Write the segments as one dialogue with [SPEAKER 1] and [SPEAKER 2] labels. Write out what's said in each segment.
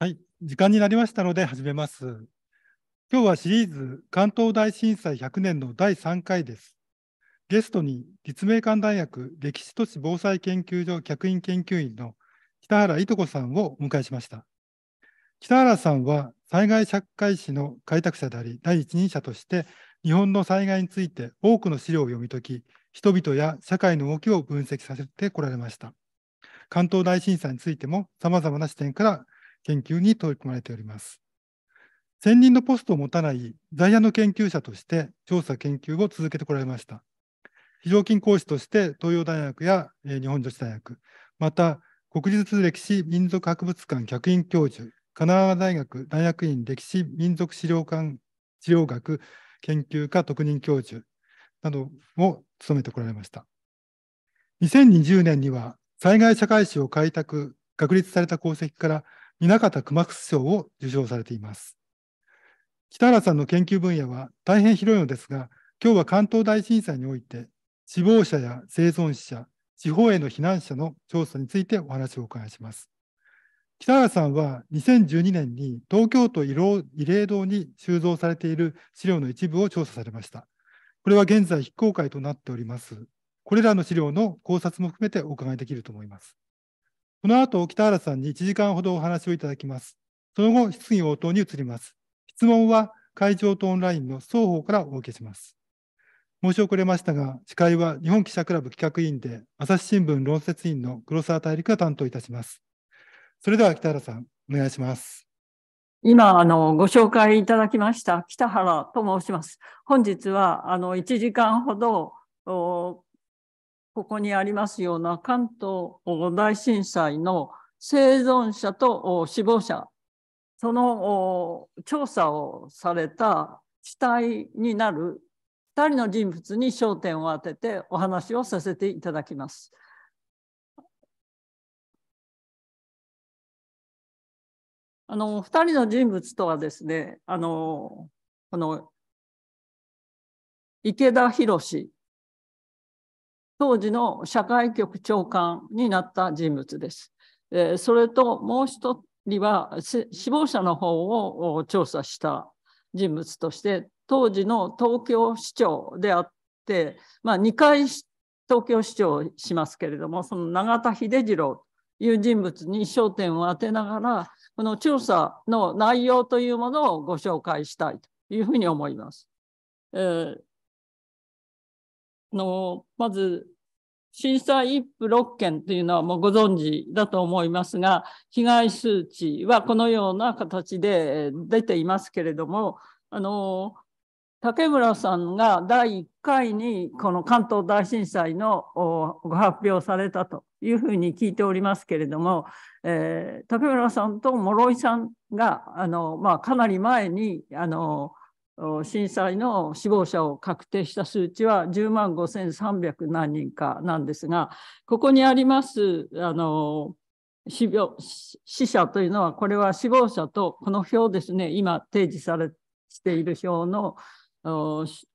[SPEAKER 1] はい、時間になりましたので始めます。今日はシリーズ関東大震災100年の第3回です。ゲストに立命館大学歴史都市防災研究所客員研究員の北原いとこさんをお迎えしました。北原さんは災害社会史の開拓者であり、第一人者として日本の災害について多くの資料を読み解き、人々や社会の動きを分析させてこられました。関東大震災についても様々な視点から研究に取り組まれております。専任のポストを持たない在野の研究者として調査研究を続けてこられました。非常勤講師として東洋大学や日本女子大学、また国立歴史民族博物館客員教授、神奈川大学大学院歴史民族資料館資料学研究科特任教授なども務めてこられました。2020年には災害社会史を開拓、確立された功績から南方熊楠賞を受賞されています。北原さんの研究分野は大変広いのですが、今日は関東大震災において、死亡者や生存者、地方への避難者の調査についてお話をお伺いします。北原さんは2012年に東京都慰霊堂に収蔵されている資料の一部を調査されました。これは現在非公開となっております。これらの資料の考察も含めてお伺いできると思います。この後、北原さんに1時間ほどお話をいただきます。その後、質疑応答に移ります。質問は会場とオンラインの双方からお受けします。申し遅れましたが、司会は日本記者クラブ企画委員で、朝日新聞論説委員の黒沢大陸が担当いたします。それでは北原さん、お願いします。
[SPEAKER 2] 今、あの、ご紹介いただきました、北原と申します。本日は、あの、1時間ほど、ここにありますような関東大震災の生存者と死亡者、その調査をされた死体になる2人の人物に焦点を当ててお話をさせていただきます。
[SPEAKER 3] あの2人の人物とはですねあのこの池田
[SPEAKER 2] 博当時の社会局長官になった人物です。えそれともう一人は死亡者の方を調査した人物として当時の東京市長であって、まあ、2回東京市長をしますけれどもその永田秀次郎という人物に焦点を当てながらこの調査の内容というものをご紹介したいというふうに思います。えーのまず震災一府六県というのはもうご存知だと思いますが被害数値はこのような形で出ていますけれどもあの竹村さんが第1回にこの関東大震災のご発表されたというふうに聞いておりますけれども、えー、竹村さんと諸井さんがあの、まあ、かなり前にあの震災の死亡者を確定した数値は10万5300何人かなんですが、ここにありますあの死死者というのは、これは死亡者とこの表ですね、今提示されている表の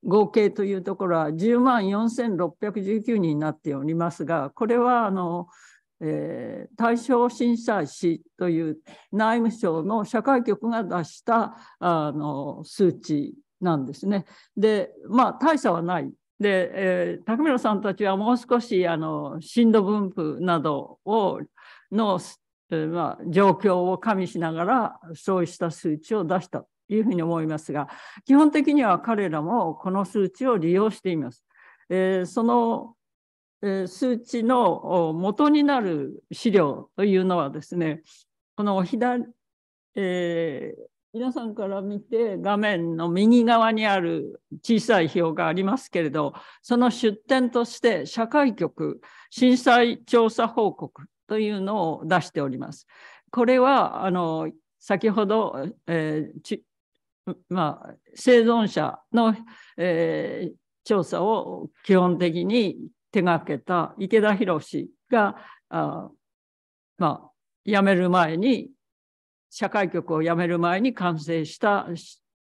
[SPEAKER 2] 合計というところは10万4619人になっておりますが、これはあのえー、大正震災士という内務省の社会局が出したあの数値なんですね。で、まあ大差はない。で、えー、村さんたちはもう少しあの震度分布などをの、えー、まあ、状況を加味しながらそうした数値を出したというふうに思いますが、基本的には彼らもこの数値を利用しています。えー、その数値の元になる資料というのはですね、この左、えー、皆さんから見て画面の右側にある小さい表がありますけれど、その出典として社会局震災調査報告というのを出しております。これは、あの、先ほど、えーまあ、生存者の、えー、調査を基本的に手がけた池田博が、あまあ、辞める前に、社会局を辞める前に完成した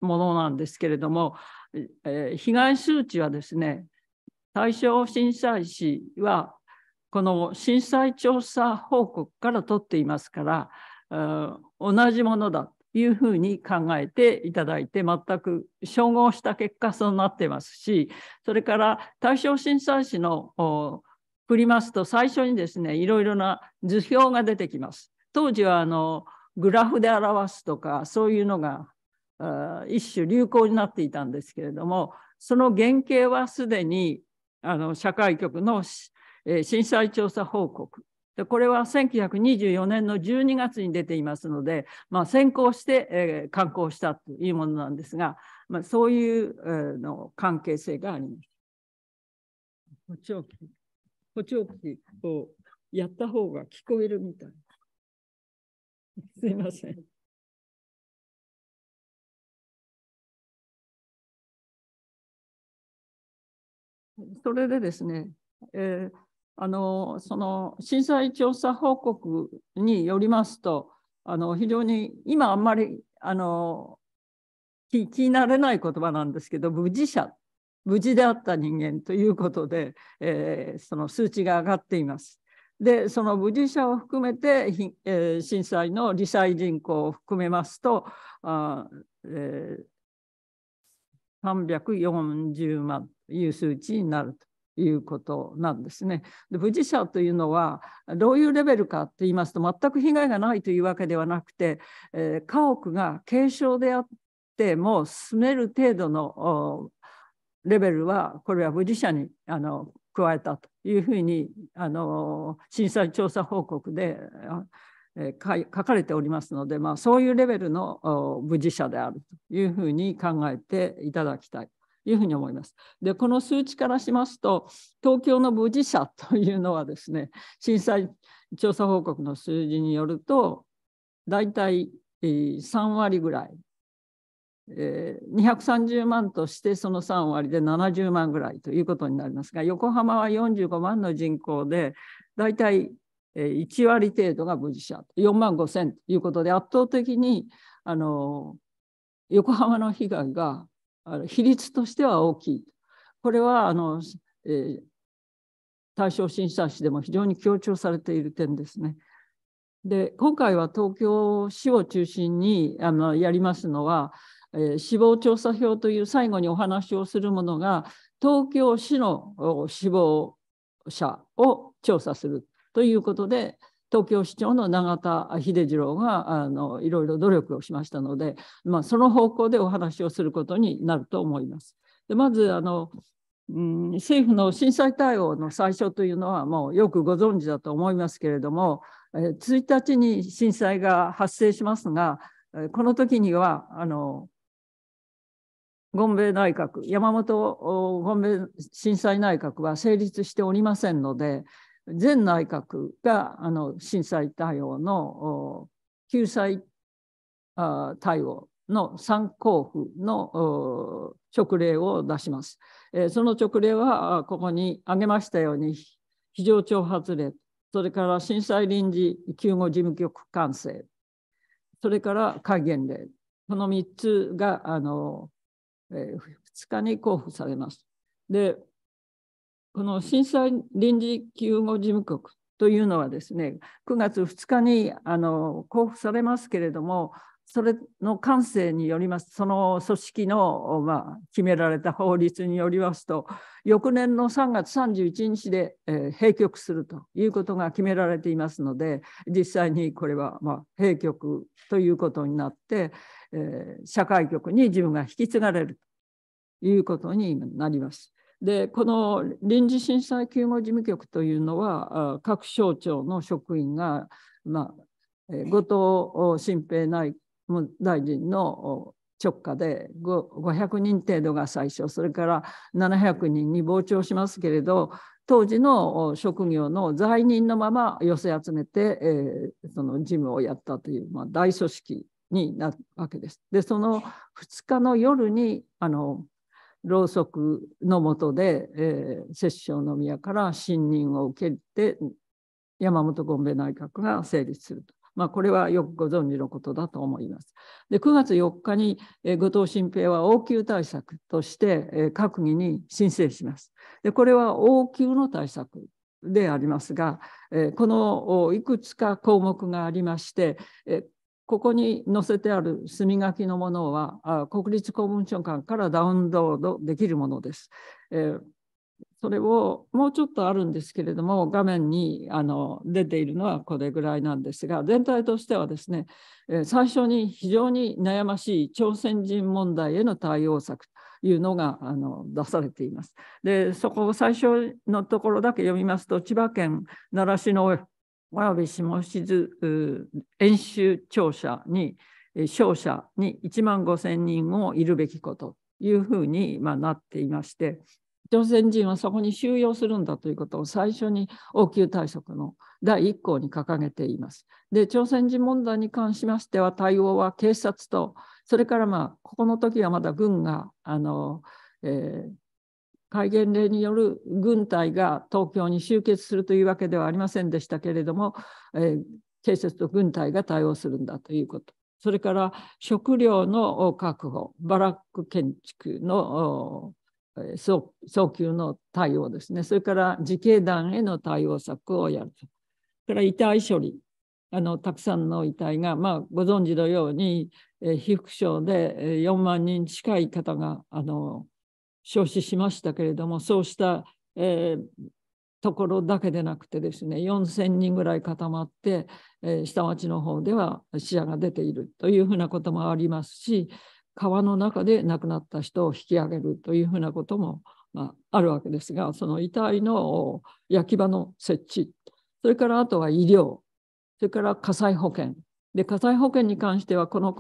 [SPEAKER 2] ものなんですけれども、えー、被害数値はですね、大正震災士は、この震災調査報告から取っていますから、同じものだいうふうに考えていただいて、全く照合した結果、そうなってますし、それから対象審査士の振りますと、最初にですね、いろいろな図表が出てきます。当時はあのグラフで表すとか、そういうのが一種流行になっていたんですけれども、その原型はすでにあの社会局の、震災調査報告これは1924年の12月に出ていますので、まあ、先行して、えー、刊行したというものなんですが、まあ、そういう、えー、の関係性があります。補聴器、補聴器をやった方が聞
[SPEAKER 3] こえるみたい。すいません。
[SPEAKER 2] それでですね、えーあのその震災調査報告によりますと、あの非常に今あんまりあの聞き慣れない言葉なんですけど、無事者、無事であった人間ということで、えー、その数値が上がっています。で、その無事者を含めて、えー、震災の罹災人口を含めますと、あえー、340万という数値になると。いうことなんですね。で無事者というのはどういうレベルかと言いますと全く被害がないというわけではなくて、えー、家屋が軽症であっても住める程度のレベルはこれは無事者にあの加えたというふうにあの震災調査報告で書かれておりますので、まあ、そういうレベルの無事者であるというふうに考えていただきたい。いうふうに思います。で、この数値からしますと、東京の無事者というのはですね、震災調査報告の数字によると、大体3割ぐらい、え230万としてその3割で70万ぐらいということになりますが、横浜は45万の人口で、大体1割程度が無事者、4万5千ということで、圧倒的にあの横浜の被害があの比率としては大きい。これはあの、えー、対象審査誌でも非常に強調されている点ですね。で今回は東京市を中心にあのやりますのは、えー、死亡調査票という最後にお話をするものが東京市の死亡者を調査するということで東京市長の永田秀次郎があのいろいろ努力をしましたので、まあ、その方向でお話をすることになると思います。でまずあのうん、政府の震災対応の最初というのはもうよくご存知だと思いますけれども、えー、1日に震災が発生しますが、えこの時にはあの権衛内閣山本権衛震災内閣は成立しておりませんので前内閣があの震災対応の救済対応の参考府の勅令を出します。その勅令はここに挙げましたように非常挑発令それから震災臨時救護事務局管制それから戒厳令この3つがあの、え2日に交付されます。でこの震災臨時救護事務局というのはですね、9月2日にあの交付されますけれども、それの感性によります、その組織の、まあ、決められた法律によりますと、翌年の3月31日で、えー、閉局するということが決められていますので、実際にこれは、まあ、閉局ということになって、えー、社会局に自分が引き継がれるということになります。でこの臨時震災救護事務局というのは各省庁の職員が、まあ、後藤新平内大臣の直下で500人程度が最初それから700人に膨張しますけれど当時の職業の在任のまま寄せ集めて、えー、その事務をやったという、まあ、大組織になるわけです。でその2日の夜にあのろうそくのもとで、えー、摂政の宮から信任を受けて山本権兵衛内閣が成立すると。まあ、これはよくご存知のことだと思います。で9月4日に、えー、後藤新平は応急対策として、えー、閣議に申請します。でこれは応急の対策でありますが、えー、このいくつか項目がありまして、えーここに載せてある墨書きのものは国立公文書館からダウンロードできるものです。えー、それをもうちょっとあるんですけれども画面にあの出ているのはこれぐらいなんですが全体としてはですね、えー、最初に非常に悩ましい朝鮮人問題への対応策というのがあの出されています。でそこを最初のところだけ読みますと千葉県習志野真鍋下静演習庁舎に商社に1万5千人をいるべきことというふうに、まあ、なっていまして朝鮮人はそこに収容するんだということを最初に応急対策の第1項に掲げています。で朝鮮人問題に関しましては対応は警察とそれからまあここの時はまだ軍があの、えー、戒厳令による軍隊が東京に集結するというわけではありませんでしたけれども、えー、警察と軍隊が対応するんだということ。それから食料の確保、バラック建築の早急の対応ですね。それから自警団への対応策をやると。それから遺体処理。あのたくさんの遺体が、まあ、ご存知のように、え被服症で4万人近い方があの召使しましたけれどもそうした、えー、ところだけでなくてですね4,000人ぐらい固まって、えー、下町の方では死者が出ているというふうなこともありますし川の中で亡くなった人を引き上げるというふうなことも、まあ、あるわけですがその遺体の焼き場の設置それからあとは医療それから火災保険で火災保険に関してはこの、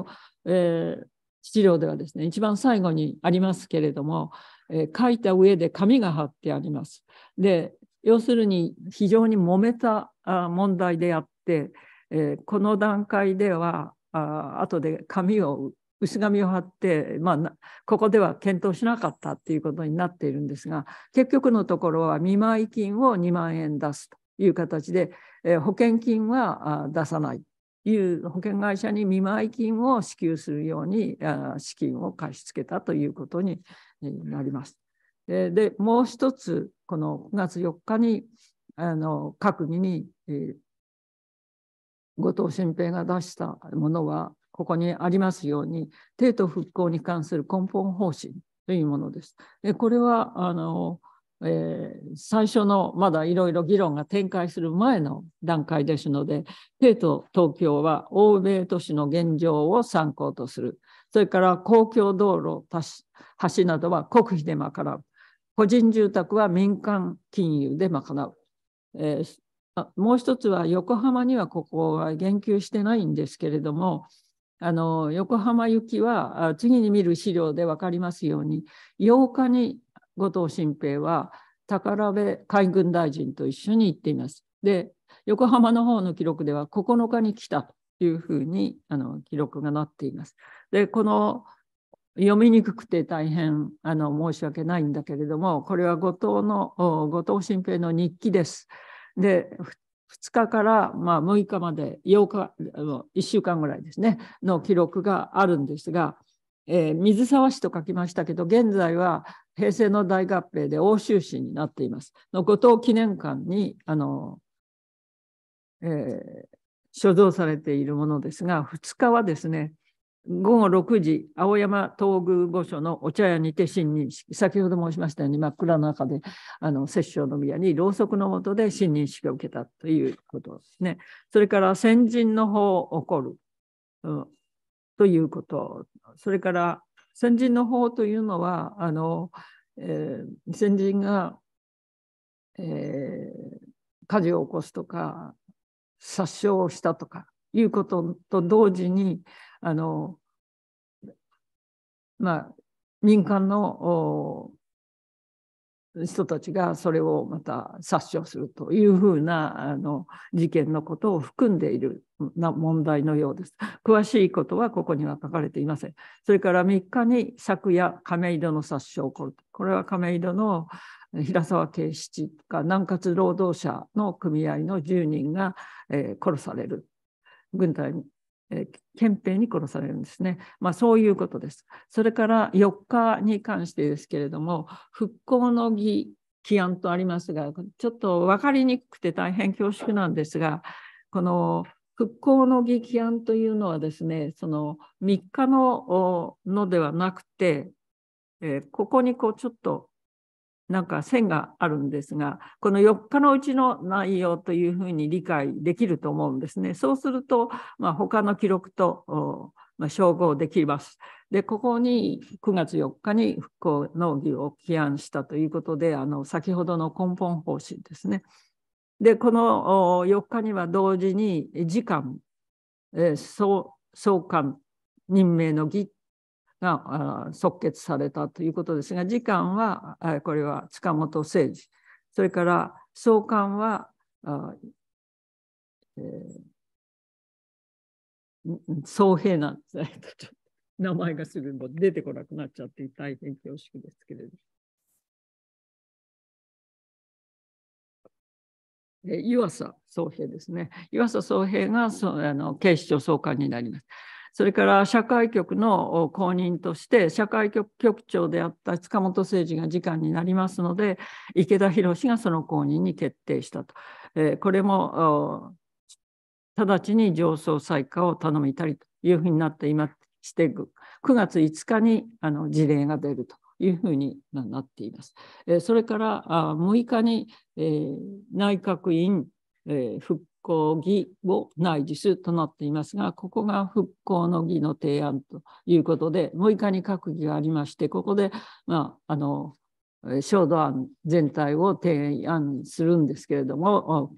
[SPEAKER 2] えー、治療ではですね一番最後にありますけれども、えー、書いた上で紙が貼ってあります。で要するに非常に揉めた問題であって、えー、この段階ではあ後で紙を薄紙を貼って、まあ、ここでは検討しなかったっていうことになっているんですが結局のところは見舞い金を2万円出すという形で、えー、保険金は出さないいう保険会社に見舞い金を支給するように資金を貸し付けたということになります。ででもう一つこの9月4日にあの閣議に、えー、後藤新平が出したものはここにありますように帝都復興に関する根本方針というものです。でこれはあのえー、最初のまだいろいろ議論が展開する前の段階ですので、帝都東京は欧米都市の現状を参考とする。それから公共道路、橋などは国費で賄う。個人住宅は民間金融で賄う。えー、もう一つは横浜にはここは言及してないんですけれども、あの横浜行きは次に見る資料で分かりますように8日に後藤新平は宝部海軍大臣と一緒に行っています。で横浜の方の記録では9日に来たというふうにあの記録がなっています。でこの読みにくくて大変あの申し訳ないんだけれどもこれは後藤の後藤新平の日記です。で2日から、まあ、6日まで8日1週間ぐらいですねの記録があるんですがえー、水沢市と書きましたけど現在は平成の大合併で奥州市になっていますの後藤記念館にあの、えー、所蔵されているものですが2日はですね午後6時青山東宮御所のお茶屋にて新任式先ほど申しましたように真っ暗の中であの摂政の宮にろうそくの下で新任式を受けたということですねそれから先人のを起こる、うんということ、それから先人の方というのは、あのえー、先人が、えー、火事を起こすとか、殺傷をしたとかいうことと同時に、あのまあ、民間の人たちがそれをまた殺傷するというふうなあの事件のことを含んでいるな問題のようです。詳しいことはここには書かれていません。それから3日に昨夜亀戸の殺傷を起これは亀戸の平沢圭七か南葛労働者の組合の10人が、えー、殺される軍隊憲兵に殺されるんですね。まあ、そういうことです。それから4日に関してですけれども、復興の儀起案とありますが、ちょっと分かりにくくて大変恐縮なんですが、この復興の儀起案というのはですね、その3日ののではなくて、えー、ここにこうちょっとなんか線があるんですが、この4日のうちの内容というふうに理解できると思うんですね。そうすると、まあ、他の記録と、まあ、照合できます。で、ここに9月4日に復興農業を起案したということで、あの先ほどの根本方針ですね。で、この4日には同時に次官、えー、総監任命の議が即決されたということですが、次官は、これは塚本誠治、それから総監は、えー、総平なんですね。
[SPEAKER 3] 名前がすぐ出てこなくなっちゃって大変恐縮ですけれど。
[SPEAKER 2] 湯浅総平ですね。湯浅総平がそあの警視庁総監になります。それから社会局の公認として社会局局長であった塚本誠治が次官になりますので池田博がその公認に決定したと、えこれも直ちに上層再開を頼みたりというふうになっていまして9月5日にあの事例が出るというふうになっています。それから6日に内閣委員復興義を内実となっていますが、ここが復興の義の提案ということで、6日に閣議がありまして、ここで、まあ、あの、焦土案全体を提案するんですけれども、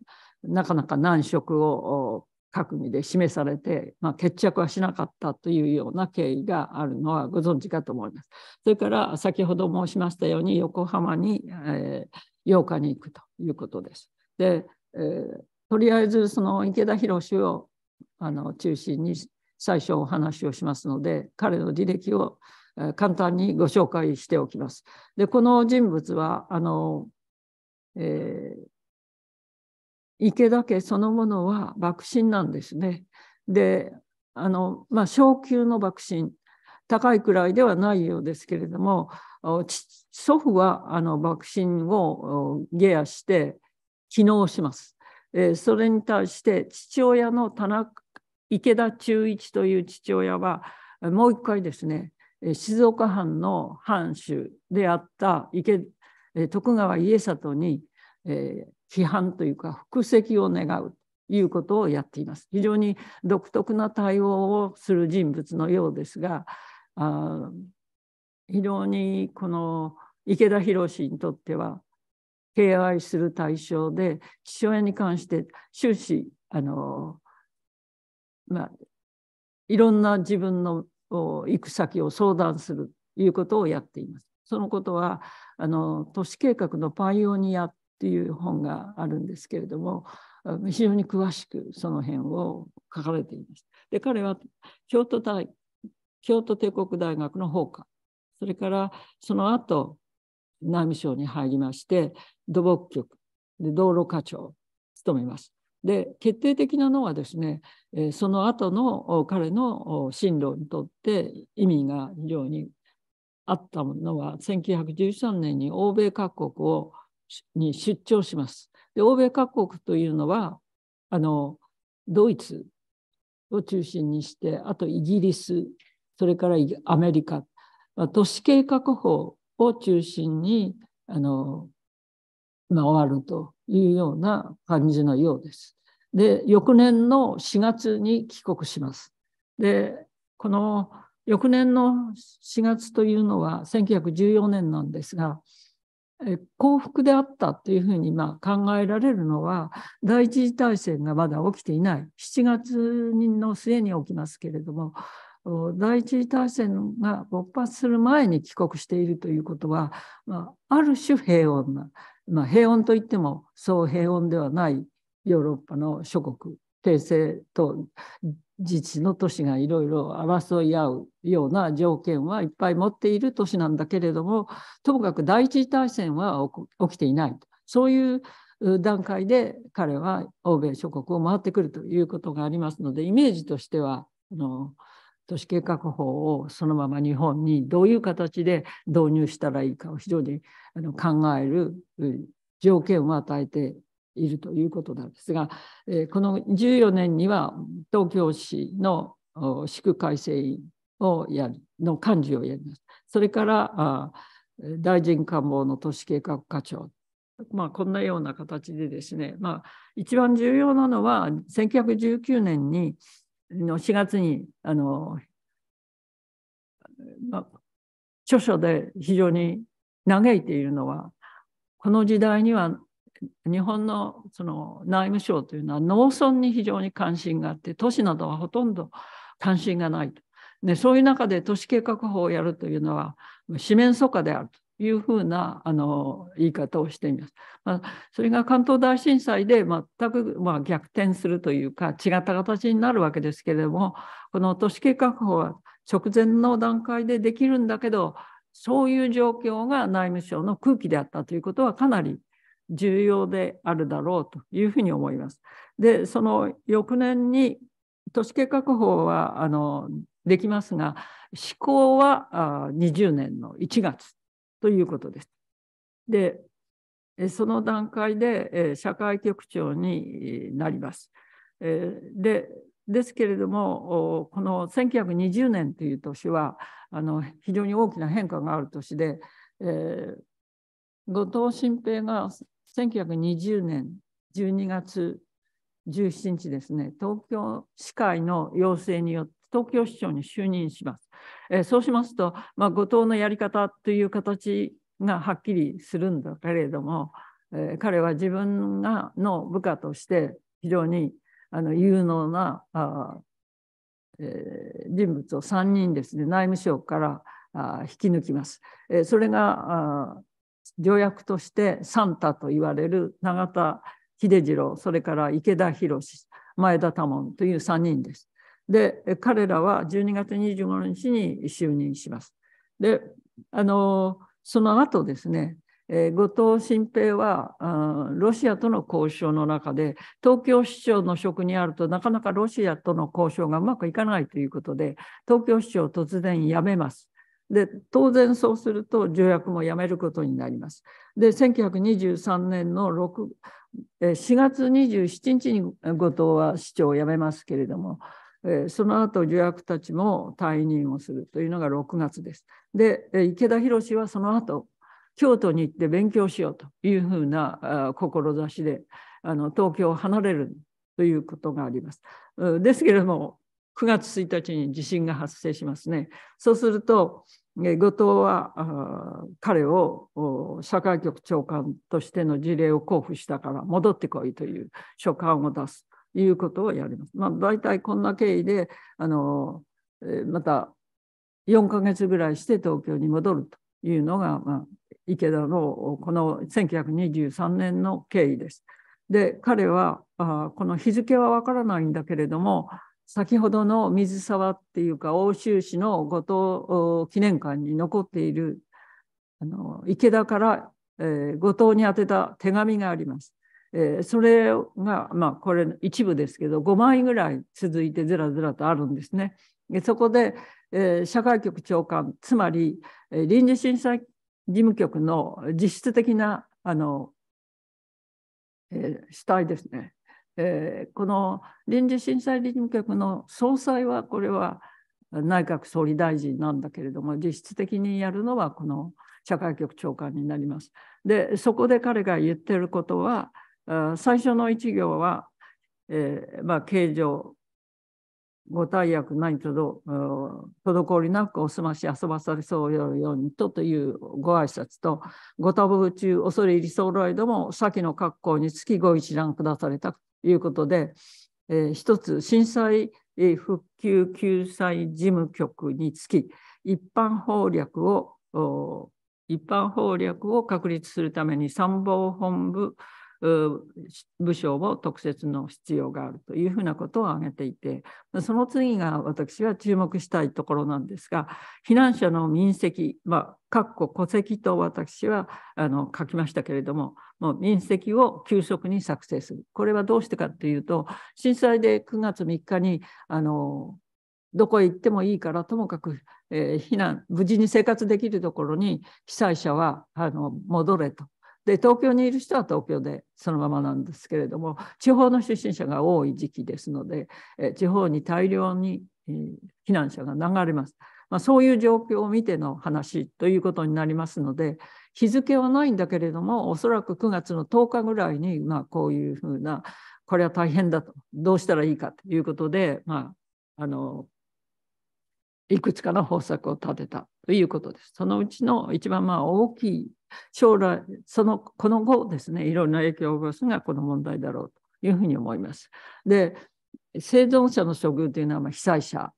[SPEAKER 2] なかなか難色を閣議で示されて、まあ、決着はしなかったというような経緯があるのはご存知かと思います。それから先ほど申しましたように横浜に、えー、8日に行くということです。で、えー、とりあえずその池田博士をあの中心に最初お話をしますので彼の履歴を簡単にご紹介しておきます。でこの人物はあの、えー、池田家そのものは幕臣なんですね。であの、まあ、昇級の幕臣高いくらいではないようですけれども祖父はあの幕臣を下野して機能します。えそれに対して父親の田中池田忠一という父親はもう一回ですね静岡藩の藩主であった池徳川家里に、え批判というか復席を願うということをやっています。非常に独特な対応をする人物のようですがあ非常にこの池田博にとっては敬愛する対象で父親に関して終始あの、まあ、いろんな自分の行く先を相談するということをやっています。そのことはあの都市計画のパイオニアっていう本があるんですけれども非常に詳しくその辺を書かれていました。で彼は京都大京都帝国大学の法科それからその後内務省に入りまして、土木局、で道路課長を務めます。で、決定的なのはですね、その後の彼の進路にとって意味が非常にあったのは、1913年に欧米各国をに出張します。で、欧米各国というのは、あの、ドイツを中心にして、あとイギリス、それからアメリカ、都市計画法を中心にあの、まあ、終わるというような感じのようです。で翌年の4月に帰国します。でこの翌年の4月というのは1914年なんですが幸福であったというふうにま考えられるのは第一次大戦がまだ起きていない7月の末に起きますけれども第一次大戦が勃発する前に帰国しているということは、まあ、ある種平穏な、まあ、平穏といってもそう平穏ではないヨーロッパの諸国帝政と自治の都市がいろいろ争い合うような条件はいっぱい持っている都市なんだけれどもともかく第一次大戦は起きていないそういう段階で彼は欧米諸国を回ってくるということがありますのでイメージとしてはあの都市計画法をそのまま日本にどういう形で導入したらいいかを非常にあの考える条件を与えているということなんですが、えこの14年には東京市の市区改正委員をやるの幹事をやります。それから大臣官房の都市計画課長まあ、こんなような形でですね、まあ、一番重要なのは1919年にの4月にあの、ま、著書で非常に嘆いているのはこの時代には日本のその内務省というのは農村に非常に関心があって都市などはほとんど関心がないと、ね、そういう中で都市計画法をやるというのは四面楚歌であるというふうなあの言い方をしています。まあ、それが関東大震災で全く、まあ、逆転するというか違った形になるわけですけれどもこの都市計画法は直前の段階でできるんだけどそういう状況が内務省の空気であったということはかなり重要であるだろうというふうに思います。でその翌年に都市計画法はあのできますが施行は20年の1月ということです。で、その段階で社会局長になります。で、ですけれども、この1920年という年は、あの非常に大きな変化がある年で、えー、後藤新平が1920年12月17日ですね、東京市会の要請によって東京市長に就任します。えそうしますと、まあ、後藤のやり方という形がはっきりするんだけれども、え彼は自分がの部下として非常にあの有能なあ、え人物を3人ですね内務省からあ引き抜きます。えそれがあ条約としてサンタと言われる永田秀次郎それから池田博前田多門という3人です。で、彼らは12月25日に就任します。で、あのその後ですね、えー、後藤新平はあロシアとの交渉の中で東京市長の職にあるとなかなかロシアとの交渉がうまくいかないということで東京市長を突然辞めます。で当然そうすると条約もやめることになります。で1923年の6 4月27日に後藤は市長を辞めますけれどもその後助役たちも退任をするというのが6月です。で、池田博はその後京都に行って勉強しようというふうな志であの東京を離れるということがあります。ですけれども9月1日に地震が発生しますね。そうすると後藤は彼を社会局長官としての事例を交付したから戻ってこいという書簡を出す。いうことをやります。まあ、大体こんな経緯で、あの、また4ヶ月ぐらいして東京に戻るというのが、まあ、池田のこの1923年の経緯です。で、彼は、あこの日付はわからないんだけれども、先ほどの水沢っていうか奥州市の後藤記念館に残っているあの池田から、えー、後藤に宛てた手紙があります。えー、それが、まあ、これ一部ですけど5枚ぐらい続いてずらずらとあるんですね。でそこで、えー、社会局長官つまり、えー、臨時審査事務局の実質的なあの、えー、主体ですね、えー、この臨時審査事務局の総裁はこれは内閣総理大臣なんだけれども実質的にやるのはこの社会局長官になります。でそこで彼が言ってることは最初の1行は、えー、まあ、形状、ご大役何とど、滞りなくお済まし遊ばされそうようにとというご挨拶と、ご多忙中恐れ入りラいども、先の格好につきご一覧くだされたということで、えー、一つ、震災復旧救済事務局につき、一般法略を、一般法略を確立するために参謀本部、部署を特設の必要があるというふうなことを挙げていてその次が私は注目したいところなんですが避難者の民籍まあ括弧戸籍と私はあの書きましたけれどももう民籍を急速に作成するこれはどうしてかというと震災で9月3日にあのどこへ行ってもいいからともかく、えー、避難無事に生活できるところに被災者はあの戻れとで東京にいる人は東京でそのままなんですけれども地方の出身者が多い時期ですので、え地方に大量に、え避難者が流れます。まあ、そういう状況を見ての話ということになりますので日付はないんだけれどもおそらく9月の10日ぐらいに、まあ、こういうふうなこれは大変だとどうしたらいいかということで、まあ、あのいくつかの方策を立てたということです。そのうちの一番まあ大きい将来、そのこの後ですね、いろんな影響を及ぼすのがこの問題だろうというふうに思います。で、生存者の処遇というのはま被災者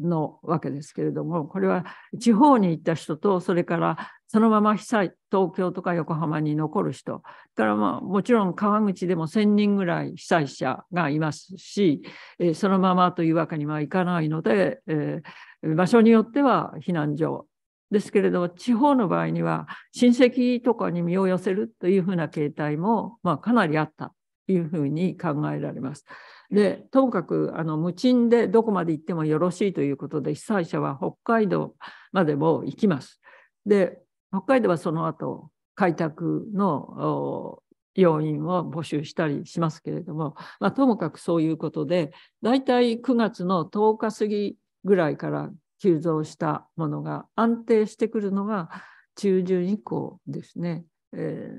[SPEAKER 2] のわけですけれどもこれは地方に行った人とそれからそのまま被災東京とか横浜に残る人からまあもちろん川口でも1,000人ぐらい被災者がいますし、えー、そのままというわけにはいかないので、えー、場所によっては避難所ですけれども地方の場合には親戚とかに身を寄せるというふうな形態も、まあ、かなりあったというふうに考えられます。でともかくあの無賃でどこまで行ってもよろしいということで被災者は北海道までも行きます。で北海道はその後開拓の要員を募集したりしますけれども、まあ、ともかくそういうことで大体9月の10日過ぎぐらいから急増したものが安定してくるのが中旬以降ですね。え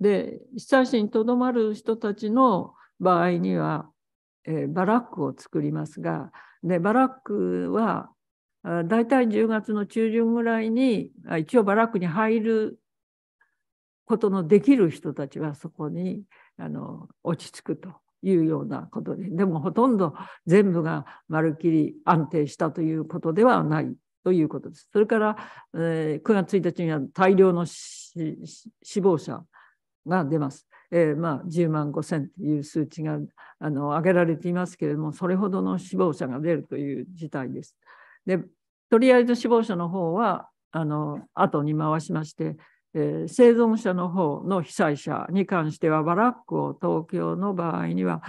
[SPEAKER 2] ー、で被災者にとどまる人たちの場合には、えー、バラックを作りますがでバラックはだいたい10月の中旬ぐらいに一応バラックに入ることのできる人たちはそこにあの落ち着くというようなことででもほとんど全部がまるっきり安定したということではないということです。それから、えー、9月1日には大量の死亡者が出ます。えー、まあ、10万5000という数値があの上げられていますけれども、それほどの死亡者が出るという事態です。でとりあえず死亡者の方はあの後に回しまして、えー、生存者の方の被災者に関しては、バラックを東京の場合には、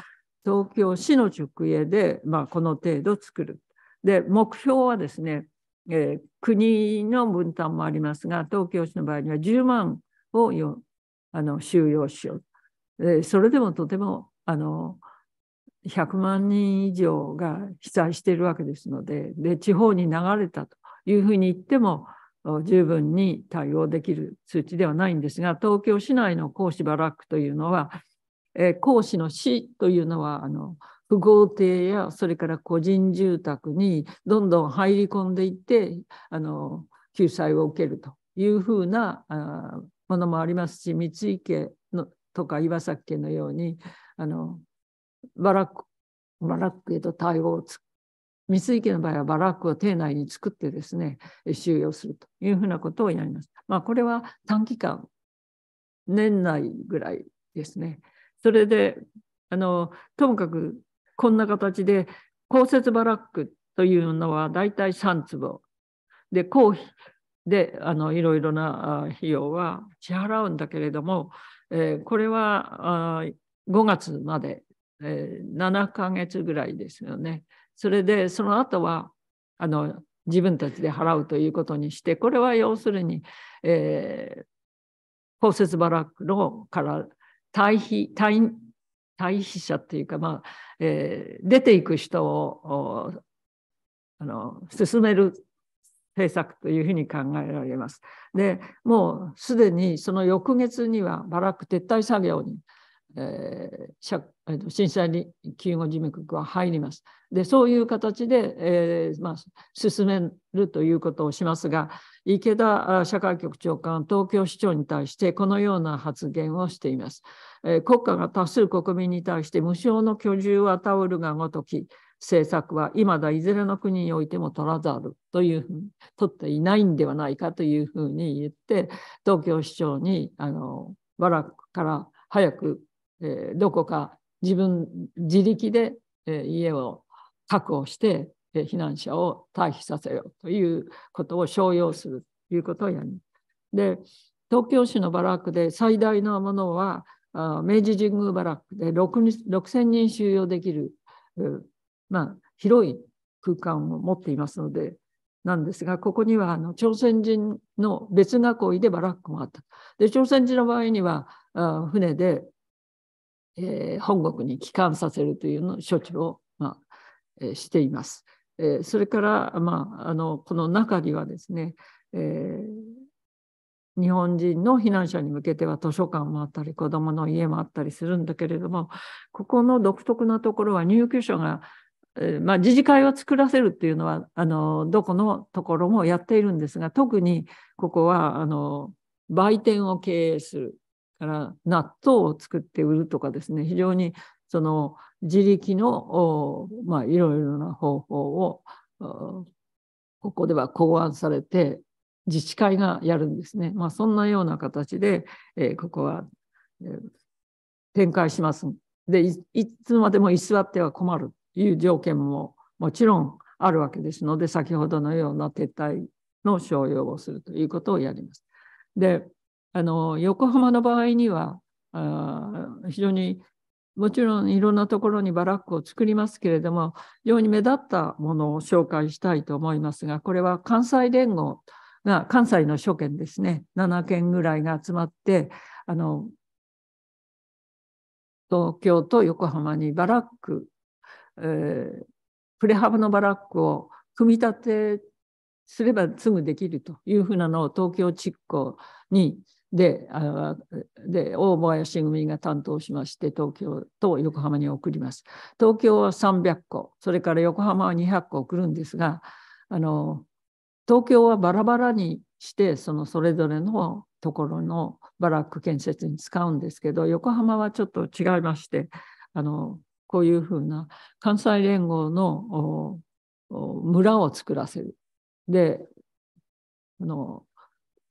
[SPEAKER 2] 東京市の直営で、まあ、この程度作る。で、目標はですね、えー、国の分担もありますが、東京市の場合には10万をあの収容しようと。それでもとてもあの100万人以上が被災しているわけですのでで地方に流れたというふうに言っても十分に対応できる数値ではないんですが東京市内の公私バラックというのは、公私の市というのはあの不豪邸やそれから個人住宅にどんどん入り込んでいってあの救済を受けるというふうなものもありますし三井家とか岩崎家のようにあのバラックバラックへと対応を三井家の場合はバラックを邸内に作ってですね収容するというふうなことをやります。まあ、これは短期間年内ぐらいですね。それであのともかくこんな形で公設バラックというのは大体3坪で公費であのいろいろな費用は支払うんだけれどもえー、これはあ5月まで、えー、7ヶ月ぐらいですよね。それでその後はあの自分たちで払うということにして、これは要するに、えー、公設バラックのから退避、退退避者っていうか、まあえー、出ていく人をあの進める政策というふうに考えられます。でもうすでにその翌月にはバラック撤退作業に、えー、震災に救護事務局は入ります。でそういう形で、えーまあ、進めるということをしますが池田社会局長官東京市長に対してこのような発言をしています。えー、国家が多数国民に対して無償の居住はタオルがごとき政策はいまだいずれの国においても取らざるというふうに取っていないんではないかというふうに言って東京市長にあのバラックから早く、えー、どこか自分自力で、えー、家を確保して、えー、避難者を退避させようということを商用するということをやる。で東京市のバラックで最大のものは明治神宮バラックで6000人収容できるまあ、広い空間を持っていますので、なんですが、ここにはあの朝鮮人の別学校でバラックもあった。で、朝鮮人の場合には、あ船で、えー、本国に帰還させるというの処置を、まあえー、しています。えー、それから、まあ、あのこの中にはですね、えー、日本人の避難者に向けては図書館もあったり子どもの家もあったりするんだけれどもここの独特なところは入居者がまあ、自治会を作らせるっていうのはあのどこのところもやっているんですが特にここはあの売店を経営するから納豆を作って売るとかですね非常にその自力の、まあ、いろいろな方法をここでは考案されて自治会がやるんですね、まあ、そんなような形で、えー、ここは、えー、展開しますでいつまでも居座っては困るいう条件ももちろんあるわけですので、先ほどのような撤退の商用をするということをやります。で、あの横浜の場合にはあ非常にもちろんいろんなところにバラックを作りますけれども、非常に目立ったものを紹介したいと思いますが、これは関西連合が、関西の諸県ですね、7県ぐらいが集まって、あの東京と横浜にバラックえー、プレハブのバラックを組み立てすればすぐできるというふうなのを東京地区にであで大林組が担当しまして東京と横浜に送ります。東京は300個それから横浜は200個送るんですがあの東京はバラバラにしてそのそれぞれのところのバラック建設に使うんですけど横浜はちょっと違いましてあのこういうふうな関西連合の村を作らせる。で、あの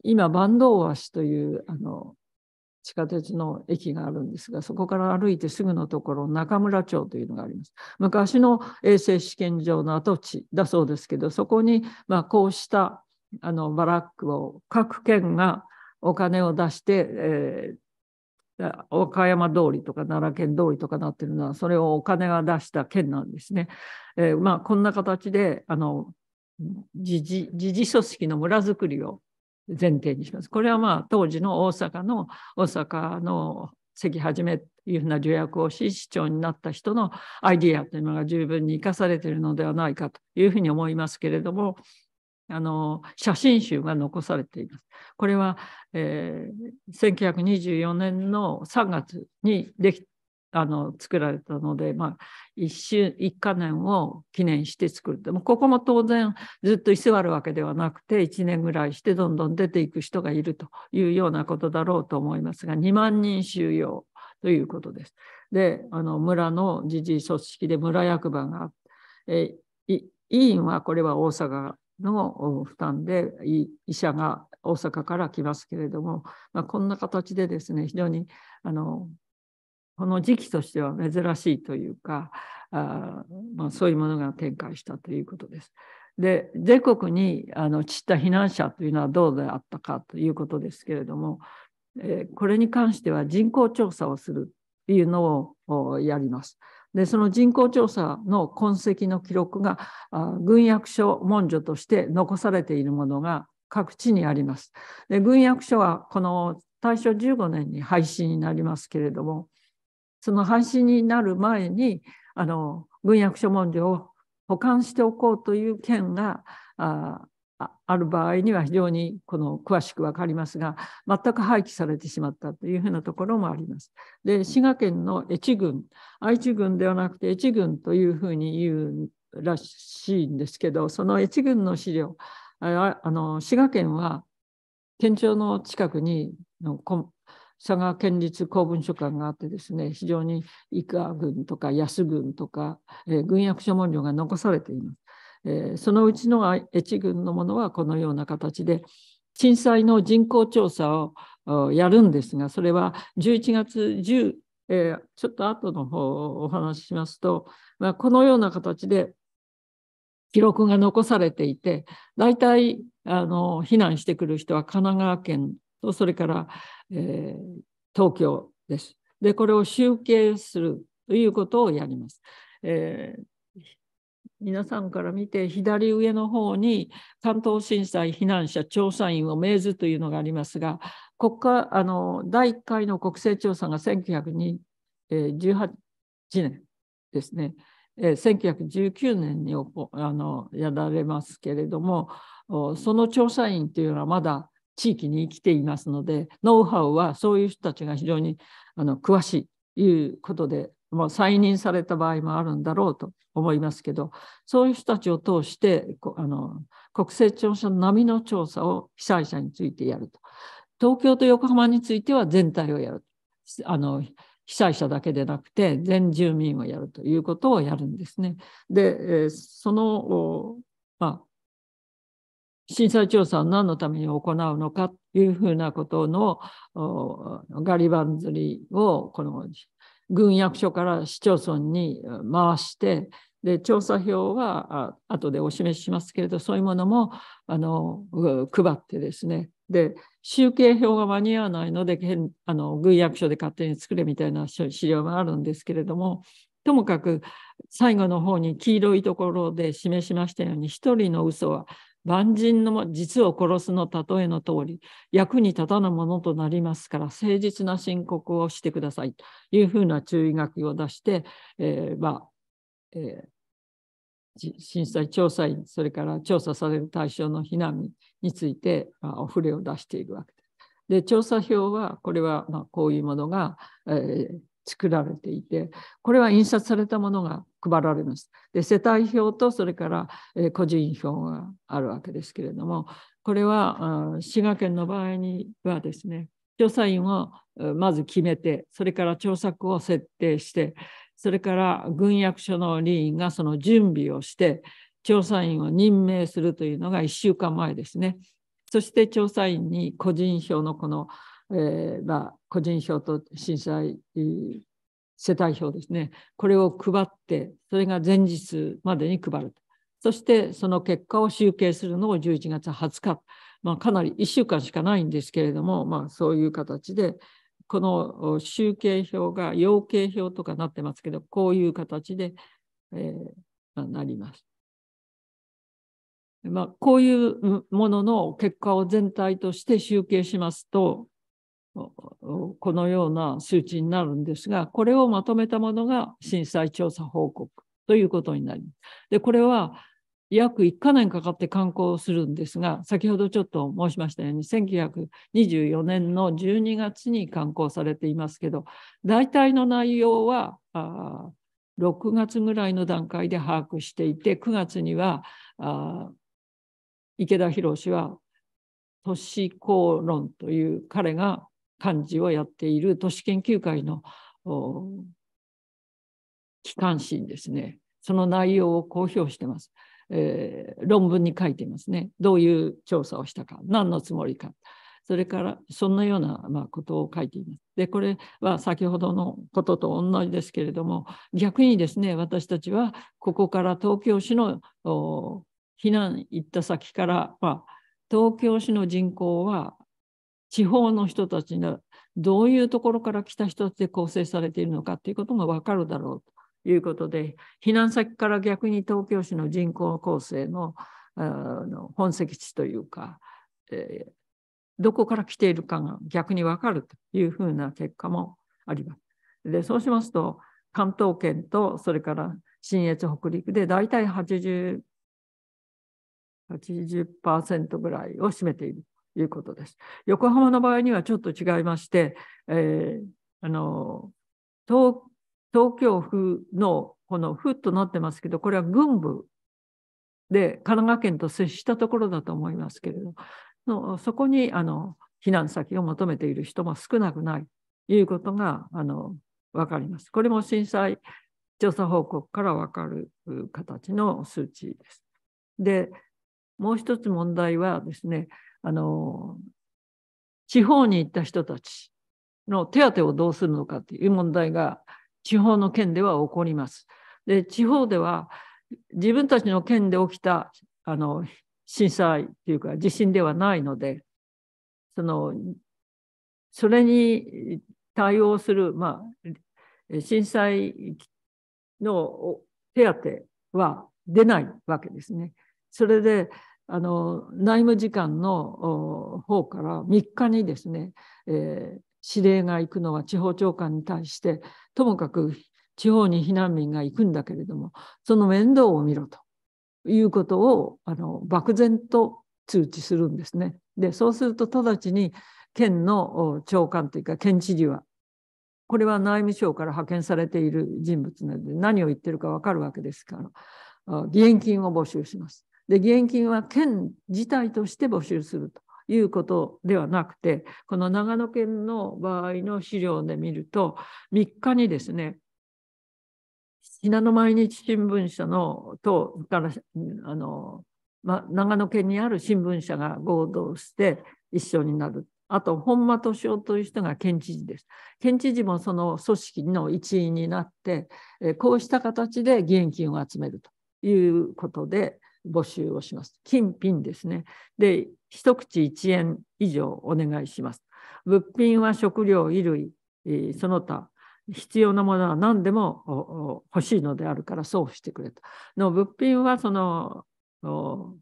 [SPEAKER 2] 今、坂東橋というあの地下鉄の駅があるんですが、そこから歩いてすぐのところ、中村町というのがあります。昔の衛生試験場の跡地だそうですけど、そこに、まあ、こうしたあのバラックを各県がお金を出して、えー、和歌山通りとか奈良県通りとかなってるのはそれをお金が出した県なんですね。えー、まあこんな形であの自治自治組織の村づくりを前提にします。これはまあ当時の大阪の大阪の関始めというふうな助役をし市長になった人のアイディアというのが十分に生かされているのではないかというふうに思いますけれどもあの写真集が残されています。これは、えー、1924年の3月にできあの作られたので、まあ、一週一か年を記念して作るでもここも当然ずっと居座るわけではなくて1年ぐらいしてどんどん出ていく人がいるというようなことだろうと思いますが2万人収容ということです。であの村の自治組織で村役場があって、えー、委員はこれは大阪の負担で医者が大阪から来ますけれども、まあ、こんな形でですね非常にあのこの時期としては珍しいというかあ、まあ、そういうものが展開したということです。で全国にあの散った避難者というのはどうであったかということですけれども、えー、これに関しては人口調査をするっていうのをやります。でその人口調査の痕跡の記録が軍役所文書として残されているものが各地にあります。で軍役所はこの大正15年に廃止になりますけれどもその廃止になる前にあの軍役所文書を保管しておこうという件があある場合には非常にこの詳しく分かりますが全く廃棄されてしまったというふうなところもあります。で滋賀県の越郡愛知郡ではなくて越郡というふうに言うらしいんですけどその越郡の資料あの滋賀県は県庁の近くにの佐賀県立公文書館があってですね非常に伊賀郡とか安郡とか、えー、軍役所文書が残されています。えー、そのうちの越軍のものはこのような形で震災の人口調査をやるんですがそれは11月10、えー、ちょっと後の方をお話ししますと、まあ、このような形で記録が残されていて大体あの避難してくる人は神奈川県とそれから、えー、東京です。でこれを集計するということをやります。えー、皆さんから見て左上の方に関東震災避難者調査員を命ずというのがありますが国家あの第1回の国勢調査が1918年ですね、え1919年にあのやられますけれどもその調査員というのはまだ地域に生きていますのでノウハウはそういう人たちが非常にあの詳しいということでもう再任された場合もあるんだろうと思いますけど、そういう人たちを通して、あの国勢調査並みの調査を被災者についてやると。東京と横浜については全体をやる。あの被災者だけでなくて、全住民をやるということをやるんですね。で、その、まあ、震災調査は何のために行うのかというふうなことのガリバン釣りをこの軍役所から市町村に回して、で調査票はあ後でお示ししますけれどそういうものもあの配ってですねで集計票が間に合わないのであの軍役所で勝手に作れみたいな資料があるんですけれどもともかく最後の方に黄色いところで示しましたように1人の嘘は万人の実を殺すの例えの通り、役に立たぬものとなりますから、誠実な申告をしてくださいというふうな注意書きを出して、えー、まあ、えー、震災調査員、それから調査される対象の避難民について、まあ、お触れを出しているわけです。で、調査票は、これは、まあ、こういうものが、えー、作られていて、これは印刷されたものが配られます。で、世帯表とそれから個人票があるわけですけれども、これは滋賀県の場合にはですね、調査員をまず決めて、それから調査区を設定して、それから軍役所の委員がその準備をして、調査員を任命するというのが1週間前ですね。そして調査員に個人票のこのえー、まあ、個人票と震災世帯票ですね、これを配って、それが前日までに配る。そしてその結果を集計するのを11月20日、まあ、かなり1週間しかないんですけれども、まあ、そういう形で、この集計表が要件表とかなってますけど、こういう形で、えー、なります。まあ、こういうものの結果を全体として集計しますと、このような数値になるんですが、これをまとめたものが震災調査報告ということになります。で、これは約1か年かかって刊行するんですが、先ほどちょっと申しましたように、1924年の12月に刊行されていますけど、大体の内容は、6月ぐらいの段階で把握していて、9月には、池田博氏は都市公論という彼が幹事をやっている都市研究会の機関誌にですね、その内容を公表してます。えー、論文に書いていますね。どういう調査をしたか、何のつもりか。それから、そんなような、まあ、ことを書いています。で、これは先ほどのことと同じですけれども、逆にですね、私たちは、ここから東京市の避難行った先から、まあ、東京市の人口は地方の人たちのどういうところから来た人たちで構成されているのかということがわかるだろうということで、避難先から逆に東京市の人口構成の本籍地というか、えー、どこから来ているかが逆にわかるというふうな結果もあります。で、そうしますと、関東圏とそれから新越北陸で大体80 80%ぐらいを占めているいうことです。横浜の場合にはちょっと違いまして、えー、あの東京府のこの府となってますけど、これは軍部で神奈川県と接したところだと思いますけれど、のそこにあの避難先を求めている人も少なくないということがあの分かります。これも震災調査報告から分かる形の数値です。で、もう一つ問題はですね、あの、地方に行った人たちの手当をどうするのかという問題が地方の県では起こります。で、地方では自分たちの県で起きたあの震災というか地震ではないので、その、それに対応する、まあ、震災の手当は出ないわけですね。それで、あの内務次官の方から3日にですね、えー、指令が行くのは地方長官に対してともかく地方に避難民が行くんだけれどもその面倒を見ろということをあの漠然と通知するんですね。でそうすると直ちに県の長官というか県知事はこれは内務省から派遣されている人物なので何を言ってるか分かるわけですから義援金を募集します。で、義援金は県自体として募集するということではなくて、この長野県の場合の資料で見ると、3日にですね、信濃毎日新聞社のとからあの、ま、長野県にある新聞社が合同して一緒になる。あと本間敏夫という人が県知事です。県知事もその組織の一員になって、えこうした形で義援金を集めるということで募集をします。金品ですね。で、一口1円以上お願いします。物品は食料、衣類、その他、必要なものは何でも欲しいのであるから送付してくれと。の物品はその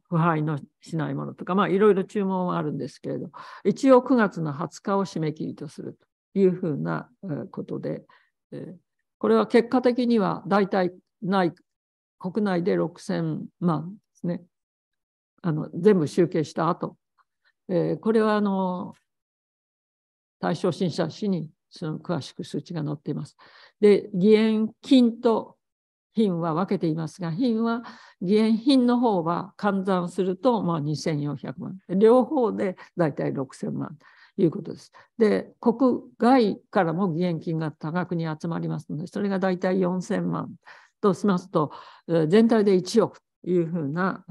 [SPEAKER 2] 腐敗のしないものとか、まあ、いろいろ注文はあるんですけれど、一応9月の20日を締め切りとするというふうなことで、これは結果的には大体ない国内で6000万ですね。あの全部集計した後、えー、これはあの対象審査紙にその詳しく数値が載っています。で、義援金と品は分けていますが、品は、義援品の方は換算すると、まあ、2400万。両方でだいたい6000万ということです。で、国外からも義援金が多額に集まりますので、それがだいたい4000万としますと、全体で1億いうふうな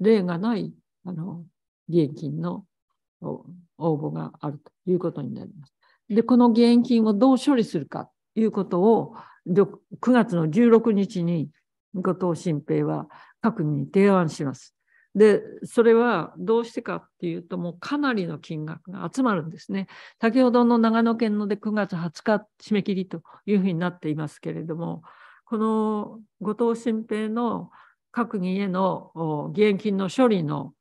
[SPEAKER 2] 例がないあの義援金の応募があるということになります。で、この義援金をどう処理するかということを9月の16日に後藤新平は閣議に提案します。で、それはどうしてかっていうと、もうかなりの金額が集まるんですね。先ほどの長野県ので9月20日締め切りというふうになっていますけれども、この後藤新平の閣議への義援金の処理の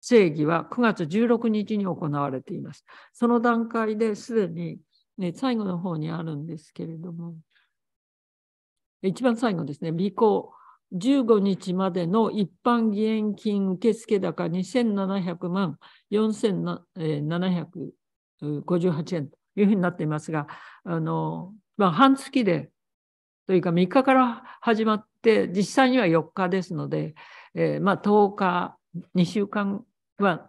[SPEAKER 2] 正義は9月16日に行われています。その段階ですでに、ね、最後の方にあるんですけれども、一番最後ですね、尾行15日までの一般義援金受付高2700万4758円というふうになっていますが、あのまあ、半月でというか3日から始まって実際には4日ですので、えー、まあ10日2週間は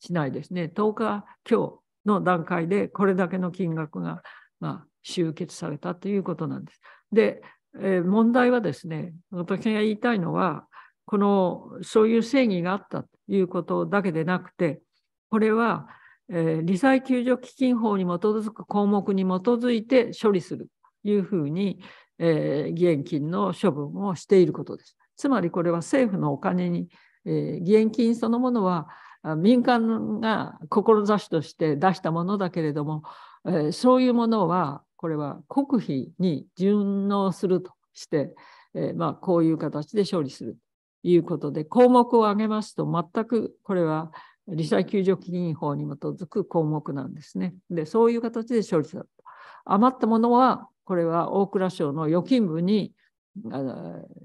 [SPEAKER 2] しないですね10日今日の段階でこれだけの金額が、まあ、集結されたということなんです。で、えー、問題はですね私が言いたいのはこのそういう正義があったということだけでなくてこれは、えー、理財救助基金法に基づく項目に基づいて処理するいうふうに、えー、義援金の処分をしていることです。つまりこれは政府のお金に、えー、義援金そのものは民間が志として出したものだけれども、えー、そういうものはこれは国費に順応するとして、えー、まあ、こういう形で処理するということで項目を挙げますと全くこれは理災救助基金法に基づく項目なんですね。でそういう形で処理する。余ったものは、これは大蔵省の預金部に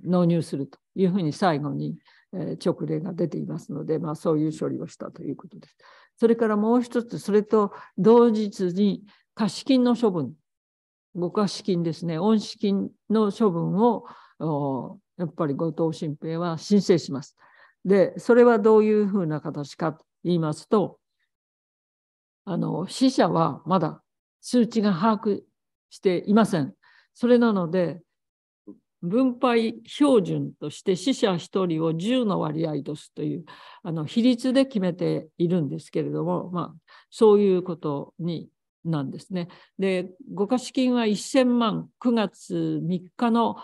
[SPEAKER 2] 納入するというふうに最後に直令が出ていますので、まあ、そういう処理をしたということです。それからもう一つ、それと同日に貸金の処分、ご貸金ですね、恩資金の処分をやっぱり後藤新平は申請します。で、それはどういうふうな形かと言いますと、あの死者はまだ数値が把握していません。それなので、分配標準として死者1人を10の割合とすというあの比率で決めているんですけれども、まあ、そういうことになんですね。で、ご貸し金は1000万、9月3日の、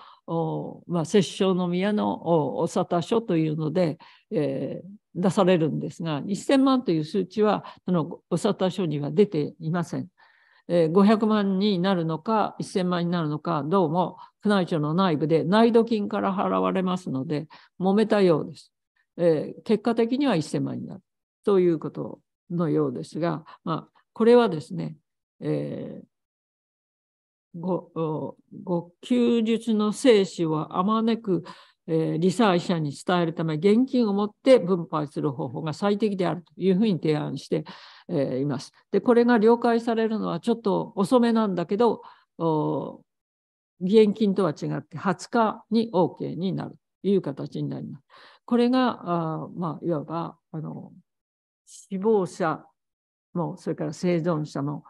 [SPEAKER 2] まあ、摂政の宮のお沙汰書というので、えー、出されるんですが、1000万という数値は、そのお沙汰書には出ていません。500万になるのか、1000万になるのか、どうも宮内庁の内部で内度金から払われますので、揉めたようです。えー、結果的には1000万になるということのようですが、まあ、これはですね、えーごご休日の生死をあまねく、えー、理災者に伝えるため、現金を持って分配する方法が最適であるというふうに提案して、えいます。で、これが了解されるのはちょっと遅めなんだけど、義援金とは違って20日に OK になるという形になります。これが、あまあ、いわばあの死亡者も、それから生存者も、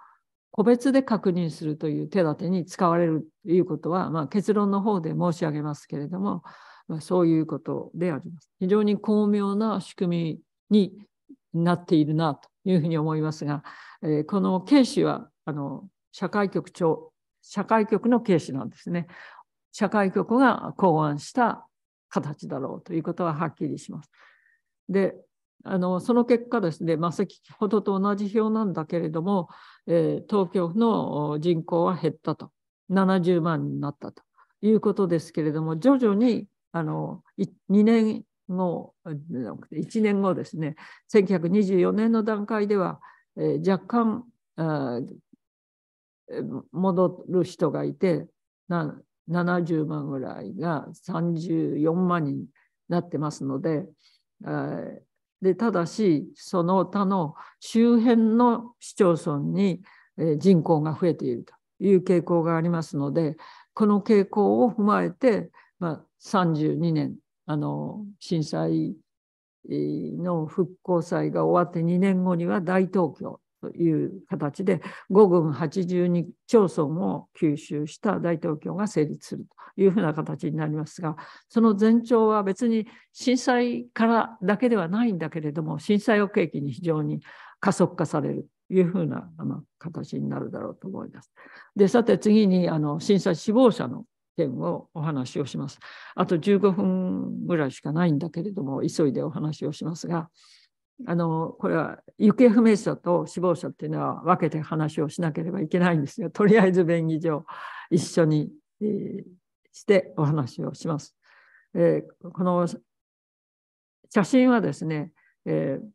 [SPEAKER 2] 個別で確認するという手立てに使われるということは、まあ、結論の方で申し上げますけれども、まあ、そういうことであります。非常に巧妙な仕組みになっているなというふうに思いますが、えー、この警視はあの社会局長、社会局の警視なんですね。社会局が考案した形だろうということははっきりします。で、あのその結果ですね、まあ、先ほどと同じ表なんだけれども、えー、東京の人口は減ったと、70万になったということですけれども、徐々にあの2年のじゃなくて1年後ですね1924年の段階では、えー、若干戻る人がいてな70万ぐらいが34万になってますので、でただしその他の周辺の市町村に人口が増えているという傾向がありますのでこの傾向を踏まえて、まあ、32年あの震災の復興祭が終わって2年後には大東京という形で5軍82町村を吸収した大東京が成立するというふうな形になりますがその前兆は別に震災からだけではないんだけれども震災を契機に非常に加速化されるというふうな形になるだろうと思います。でさて次にあの震災死亡者の件をお話をします。あと15分ぐらいしかないんだけれども、急いでお話をしますが、あの、これは行方不明者と死亡者っていうのは分けて話をしなければいけないんですが、とりあえず便宜上一緒に、えー、してお話をします。えー、この写真はですね、えー、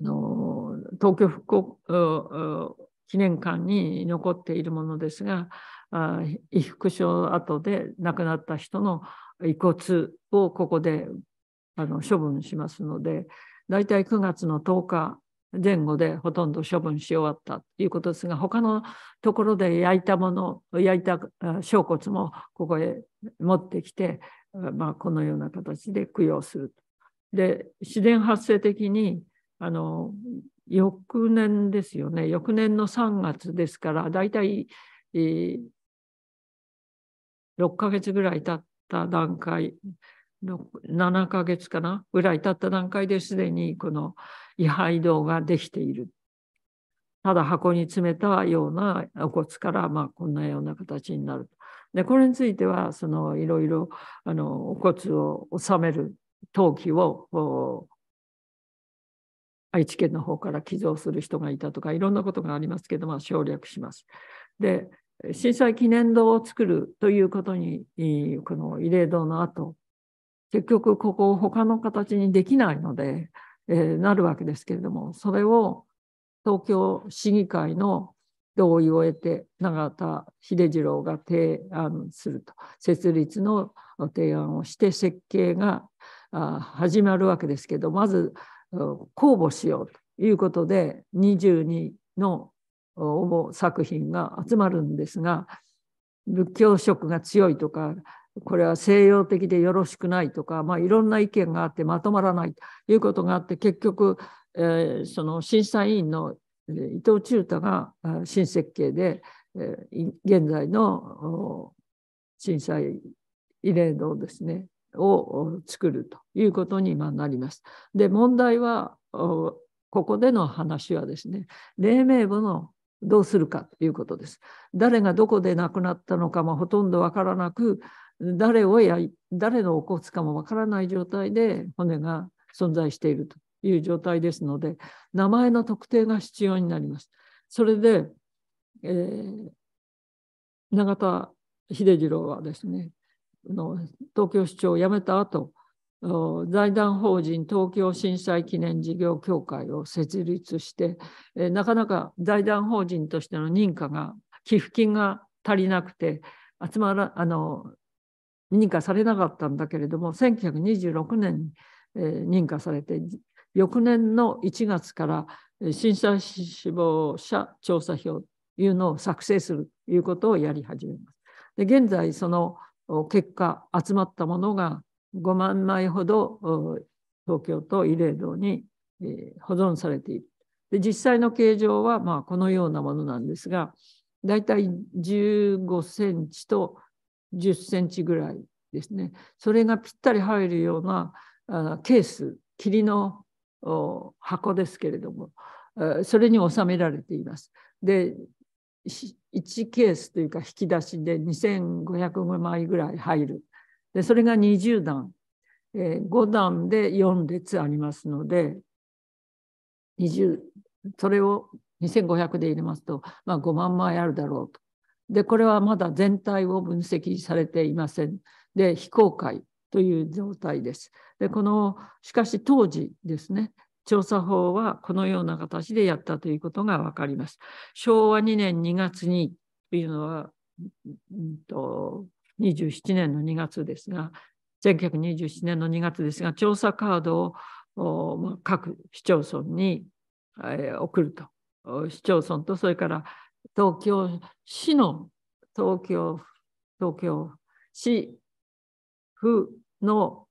[SPEAKER 2] あの東京復興記念館に残っているものですが、衣服症跡で亡くなった人の遺骨をここであの処分しますので、大体9月の10日前後でほとんど処分し終わったということですが、他のところで焼いたもの、焼いた小骨もここへ持ってきて、まあ、このような形で供養すると。で、自然発生的にあの翌年ですよね翌年の3月ですからだいたい6ヶ月ぐらい経った段階7ヶ月かなぐらい経った段階ですでにこの位牌堂ができている。ただ箱に詰めたようなお骨から、まあ、こんなような形になる。でこれについてはそのいろいろあのお骨を収める陶器を愛知県の方から寄贈する人がいたとかいろんなことがありますけど、まあ、省略します。で震災記念堂を作るということにこの慰霊堂の後結局ここを他の形にできないので、えー、なるわけですけれどもそれを東京市議会の同意を得て永田秀次郎が提案すると設立の提案をして設計が始まるわけですけどまず公募しようということで22の応募作品が集まるんですが仏教色が強いとかこれは西洋的でよろしくないとか、まあ、いろんな意見があってまとまらないということがあって結局、えー、その審査委員の伊藤忠太が新設計で、えー、現在の審査委霊堂ですねを作るということになります。で、問題は、ここでの話はですね、黎明部のどうするかということです。誰がどこで亡くなったのかもほとんど分からなく、誰をや誰のお骨かもわからない状態で骨が存在しているという状態ですので、名前の特定が必要になります。それで、えー、永田秀次郎はですね、の東京市長を辞めた後財団法人東京震災記念事業協会を設立して、なかなか財団法人としての認可が寄付金が足りなくて集まらあの認可されなかったんだけれども1926年に、認可されて翌年の1月から震災死亡者調査票というのを作成するということをやり始めます。で現在その結果集まったものが5万枚ほど東京都慰霊堂に保存されている。で実際の形状はまあこのようなものなんですがだいたい15センチと10センチぐらいですねそれがぴったり入るようなあケース霧の箱ですけれどもそれに収められています。で1ケースというか引き出しで2 5 0 5枚ぐらい入る。で、それが20段。えー、5段で4列ありますので、20、それを2500で入れますと、まあ、5万枚あるだろうと。で、これはまだ全体を分析されていません。で、非公開という状態です。で、この、しかし当時ですね、調査法はこのような形でやったということが分かります。昭和2年2月にというのは、うんと、27年の2月ですが、1927年の2月ですが、調査カードを各市町村に、えー、送ると。市町村と、それから東京市の東京、東京市府の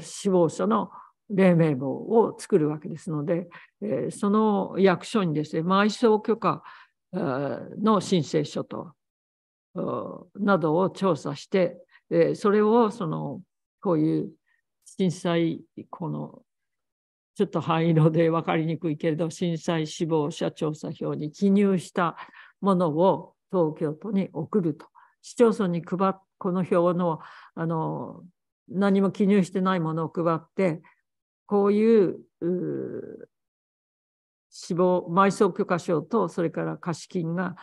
[SPEAKER 2] 死亡者の例名簿を作るわけですので、えその役所にですね、埋葬許可の申請書と、などを調査して、えそれをその、こういう震災、この、ちょっと灰色で分かりにくいけれど、震災死亡者調査票に記入したものを東京都に送ると。市町村に配っこの表のあの何も記入してないものを配って、こういう死亡埋葬許可証とそれから貸金が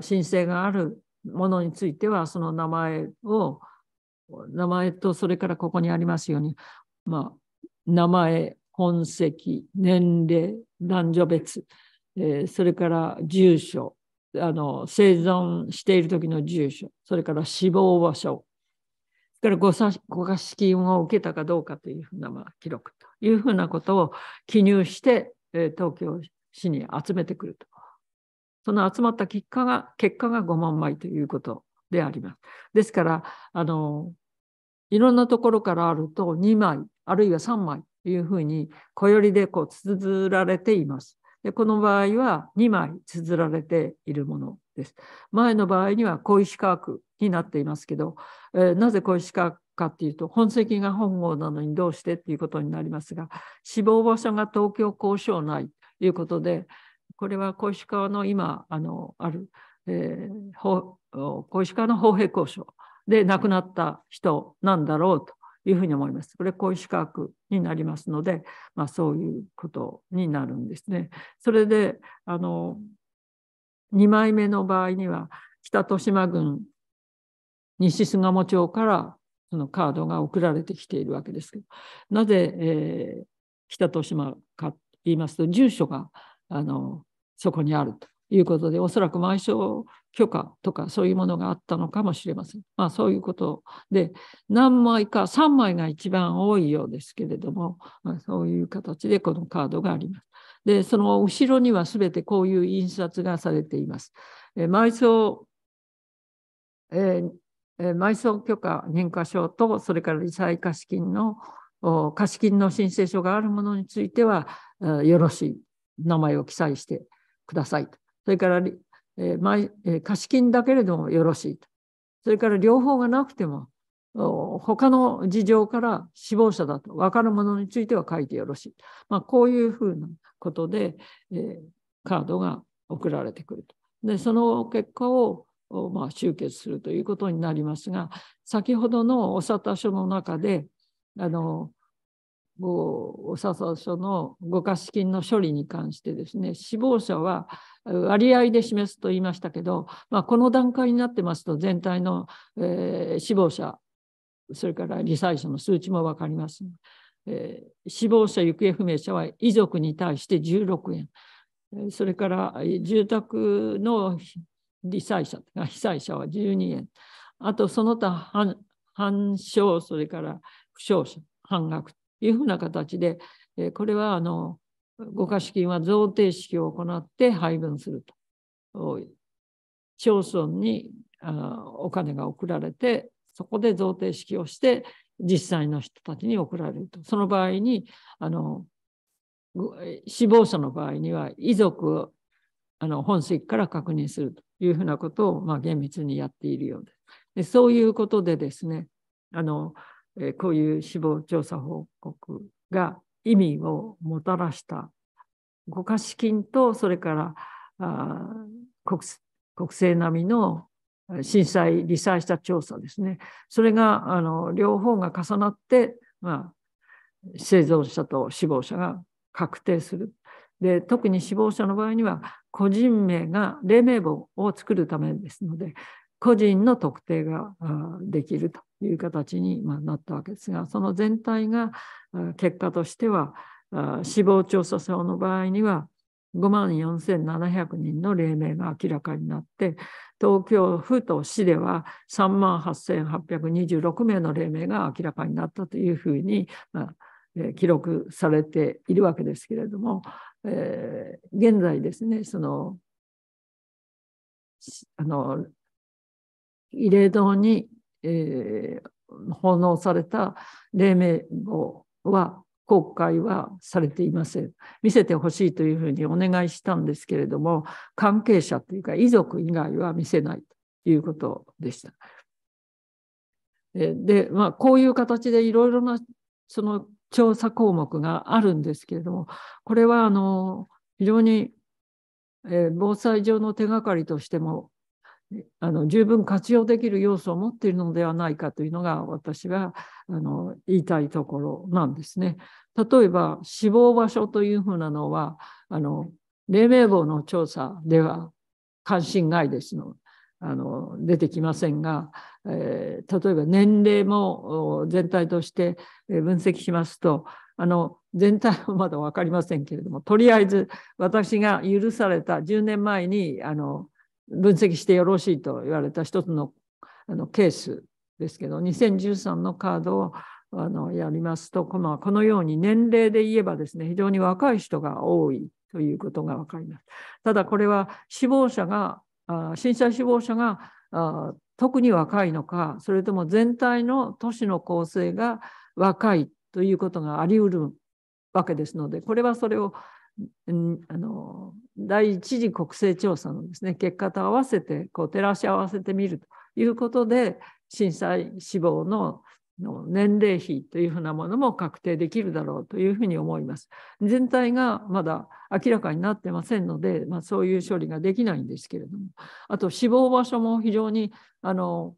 [SPEAKER 2] 申請があるものについてはその名前を名前とそれからここにありますように、まあ、名前本籍年齢男女別、えー、それから住所あの生存している時の住所それから死亡場所からごさご金を受けたかどうかというふうな、まあ、記録というふうなことを記入して、えー、東京市に集めてくると。その集まった結果が、結果が5万枚ということであります。ですから、あの、いろんなところからあると2枚、あるいは3枚というふうに、小よりでこう、綴られています。で、この場合は2枚綴られているものです。前の場合には小石川区になっていますけど、えー、なぜ小石川かっていうと、本籍が本郷なのにどうしてっていうことになりますが、死亡場所が東京交渉内ということで、これは小石川の今、あの、ある、えー、小石川の法兵交渉で亡くなった人なんだろうというふうに思います。これ、小石川区になりますので、まあ、そういうことになるんですね。それで、あの、2枚目の場合には、北豊島郡西菅鴨町からそのカードが送られてきているわけですけど、なぜ、えー、北豊島かと言いますと、住所があのそこにあるということで、おそらく埋葬許可とかそういうものがあったのかもしれません。まあそういうことで、何枚か3枚が一番多いようですけれども、まあ、そういう形でこのカードがあります。で、その後ろには全てこういう印刷がされています。え埋葬、えー埋葬許可認可証と、それから理財貸金の貸金の申請書があるものについては、よろしい名前を記載してください。それから、貸金だけれどもよろしい。それから両方がなくても、他の事情から死亡者だと分かるものについては書いてよろしい。まあ、こういうふうなことで、えカードが送られてくると。で、その結果ををまあ集結するということになりますが先ほどのお里書の中であのお里書のご貸金の処理に関してですね死亡者は割合で示すと言いましたけど、まあ、この段階になってますと全体の、えー、死亡者それから罹災者の数値も分かります、えー、死亡者行方不明者は遺族に対して16円それから住宅の被災者、被災者は12円。あと、その他、半証、それから負傷者、半額というふうな形で、えこれは、あの、ご貸金は贈呈式を行って配分すると。町村にあお金が送られて、そこで贈呈式をして、実際の人たちに送られると。その場合に、あの、死亡者の場合には遺族あの本籍から確認するというふうなことを、まあ、厳密にやっているようです。でそういうことでですねあの、えー、こういう死亡調査報告が意味をもたらしたご資金とそれからあ国国政並みの震災、罹災した調査ですね。それが、あの、両方が重なって、まあ、生存者と死亡者が確定するで特に死亡者の場合には個人名が黎明簿を作るためですので個人の特定ができるという形になったわけですがその全体が結果としては死亡調査票の場合には5万4700人の黎明が明らかになって東京府と市では3万8826名の黎明が明らかになったというふうに、まあ、記録されているわけですけれども、えー、現在ですねそのあの慰霊堂に、えー、奉納された黎明簿は公開はされていません。見せてほしいというふうにお願いしたんですけれども、関係者というか遺族以外は見せないということでした。で、まあ、こういう形でいろいろなその調査項目があるんですけれども、これはあの非常に、え防災上の手がかりとしてもあの十分活用できる要素を持っているのではないかというのが私はあの言いたいところなんですね。例えば死亡場所というふうなのはあの黎明房の調査では関心外ですのあの出てきませんが、えー、例えば年齢も全体として分析しますとあの全体はまだ分かりませんけれどもとりあえず私が許された10年前にあの分析してよろしいと言われた一つのあのケースですけど2013のカードをあのやりますと、まあ、このように年齢で言えばですね非常に若い人が多いということが分かります。ただこれは死亡者が震災死亡者が特に若いのかそれとも全体の都市の構成が若いということがありうるわけですのでこれはそれをあの第一次国勢調査のです、ね、結果と合わせてこう照らし合わせてみるということで震災死亡のの年齢比というふうなものも確定できるだろうというふうに思います。全体がまだ明らかになってませんので、まあ、そういう処理ができないんですけれども、あと死亡場所も非常にあの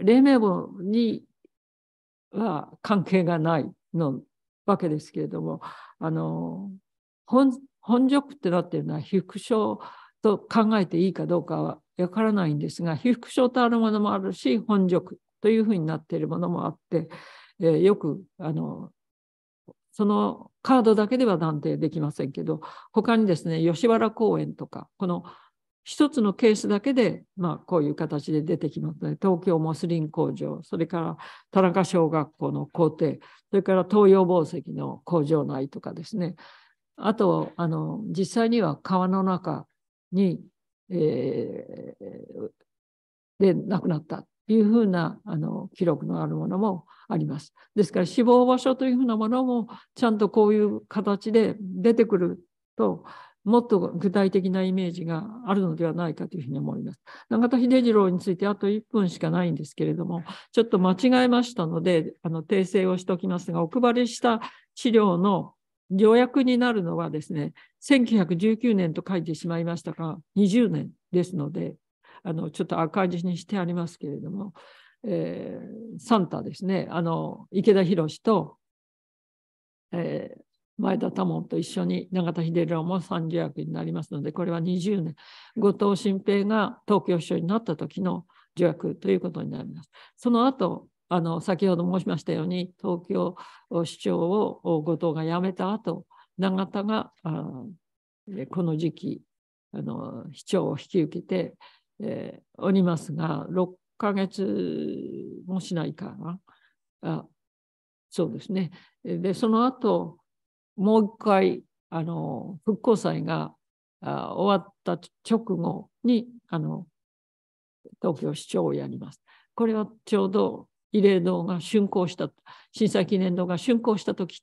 [SPEAKER 2] 黎明簿には関係がないのわけですけれども、あの本本職ってなっているのは被服症と考えていいかどうかはわからないんですが、被服症とあるものもあるし、本職というふうになっているものもあって、えー、よくあのそのカードだけでは断定できませんけど他にですね吉原公園とかこの一つのケースだけで、まあ、こういう形で出てきますね東京モスリン工場それから田中小学校の校庭それから東洋紡績の工場内とかですねあとあの実際には川の中に、えー、で亡くなったいうふうなあの記録のあるものもあります。ですから死亡場所というふうなものもちゃんとこういう形で出てくるともっと具体的なイメージがあるのではないかというふうに思います。永田秀次郎についてあと1分しかないんですけれども、ちょっと間違えましたので、あの訂正をしておきますが、お配りした資料の予約になるのはですね、1919年と書いてしまいましたが、20年ですので、あのちょっと赤字にしてありますけれども、えー、サンタですね、あの池田博と、えー、前田多門と一緒に永田秀郎も三重役になりますので、これは20年、後藤新平が東京市長になった時の助役ということになります。その後あの先ほど申しましたように東京市長を後藤が辞めた後永田がこの時期あの市長を引き受けてえー、おりますが、6ヶ月もしないかな。あそうですね。で、その後、もう一回、あの、復興祭があ終わった直後に、あの、東京市長をやります。これはちょうど慰霊堂が竣工した、震災記念堂が竣工した時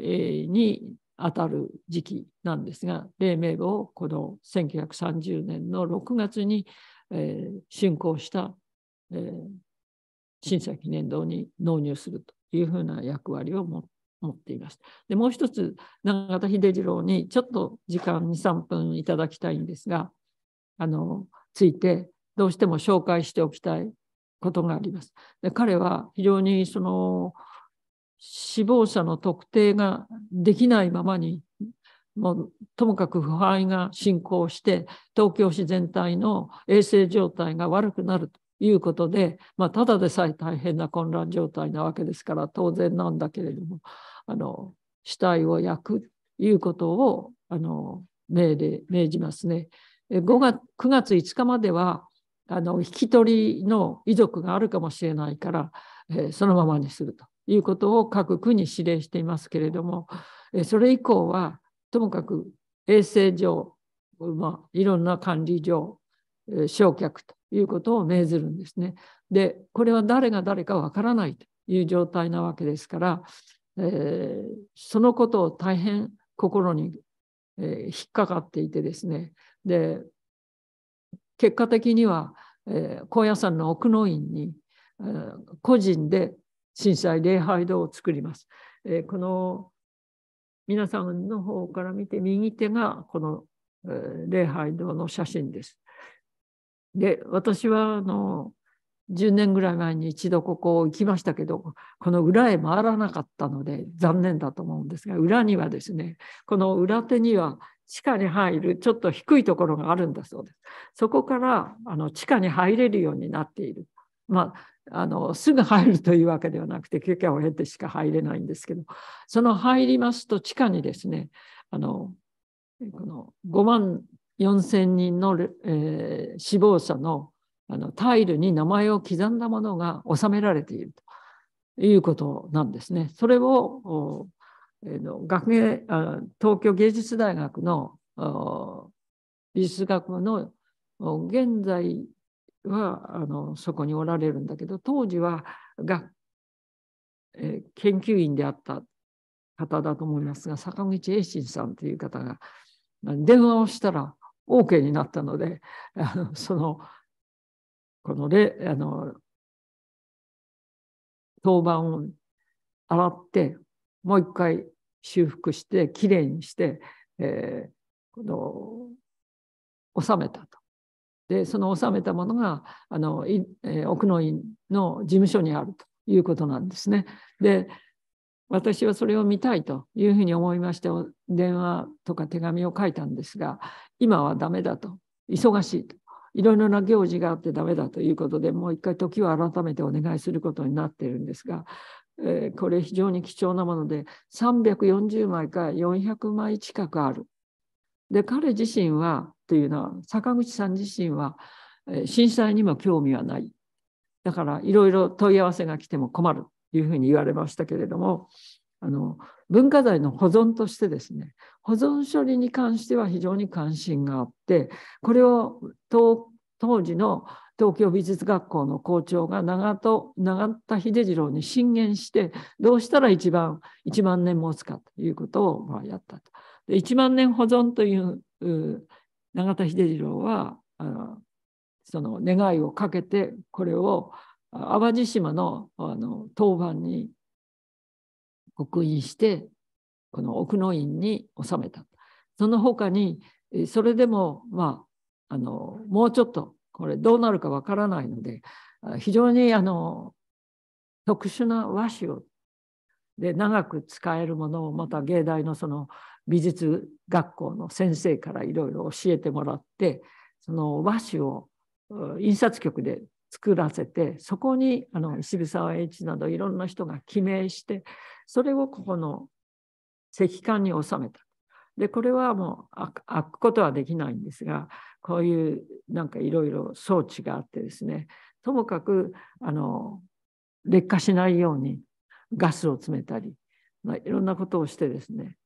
[SPEAKER 2] に当たる時期なんですが、黎明部をこの1930年の6月に、えー、竣工した、えー、震災記念堂に納入するというふうな役割を持っています。でもう一つ、永田秀次郎にちょっと時間2、3分いただきたいんですが、あのついてどうしても紹介しておきたいことがあります。で彼は非常にその死亡者の特定ができないままにもうともかく腐敗が進行して東京市全体の衛生状態が悪くなるということで、まあ、ただでさえ大変な混乱状態なわけですから当然なんだけれどもあの死体を焼くということをあの命令命じますね。5月9月5日まではあの引き取りの遺族があるかもしれないから、えー、そのままにすると。いうことを各区に指令していますけれども、それ以降は、ともかく衛生上、まあ、いろんな管理上、焼却ということを命ずるんですね。で、これは誰が誰かわからないという状態なわけですから、えー、そのことを大変心に、えー、引っかかっていてですね、で、結果的には、えー、高野山の奥の院に、えー、個人で震災礼拝堂を作ります。えー、この皆さんの方から見て右手がこの、えー、礼拝堂の写真です。で私はあの10年ぐらい前に一度ここ行きましたけどこの裏へ回らなかったので残念だと思うんですが裏にはですねこの裏手には地下に入るちょっと低いところがあるんだそうです。そこからあの地下に入れるようになっている。まあ、あのすぐ入るというわけではなくて休憩を経てしか入れないんですけどその入りますと地下にですねあのこの5万4,000人の、えー、死亡者のあのタイルに名前を刻んだものが収められているということなんですね。それを、えー、の学芸あ東京芸術大学の美術学部の現在はあのそこにおられるんだけど当時はが、えー、研究員であった方だと思いますが坂口栄信さんという方が電話をしたら OK になったのであのそのこのれあの当番を洗ってもう一回修復してきれいにして、えー、この収めたと。でその納めたものがあの、えー、奥の院の事務所にあるということなんですね。で私はそれを見たいというふうに思いまして電話とか手紙を書いたんですが今はダメだと忙しいといろいろな行事があってダメだということでもう一回時を改めてお願いすることになっているんですが、えー、これ非常に貴重なもので340枚から400枚近くある。で彼自身はというのは坂口さん自身は震災にも興味はないだからいろいろ問い合わせが来ても困るというふうに言われましたけれどもあの文化財の保存としてですね保存処理に関しては非常に関心があってこれを当時の東京美術学校の校長が長田秀次郎に進言してどうしたら一番1万年持つかということをやったと。1万年保存という永田秀次郎はあのその願いをかけてこれを淡路島のあの当番に刻印してこの奥の院に収めた。その他にそれでもまああのもうちょっとこれどうなるかわからないので非常にあの特殊な和紙をで長く使えるものをまた芸大のその美術学校の先生からいろいろ教えてもらってその和紙を印刷局で作らせてそこにあの渋沢栄一などいろんな人が記名してそれをここの石棺に収めた。でこれはもう開くことはできないんですがこういうなんかいろいろ装置があってですねともかくあの劣化しないようにガスを詰めたりいろんなことをしてですね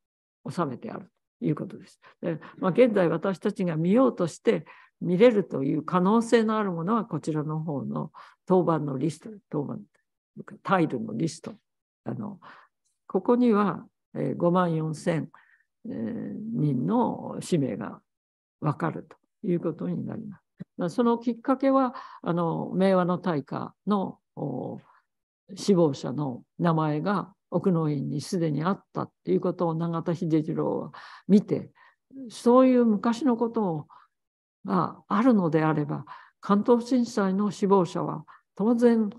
[SPEAKER 2] 収めてあるということです。でまあ、現在私たちが見ようとして見れるという可能性のあるものはこちらの方の当番のリスト、当番タイルのリスト。あのここには5万4千人の氏名が分かるということになります。そのきっかけは、あの明和の大化の死亡者の名前が奥の院にすでにあったっていうことを永田秀次郎は見てそういう昔のことがあるのであれば関東震災の死亡者は当然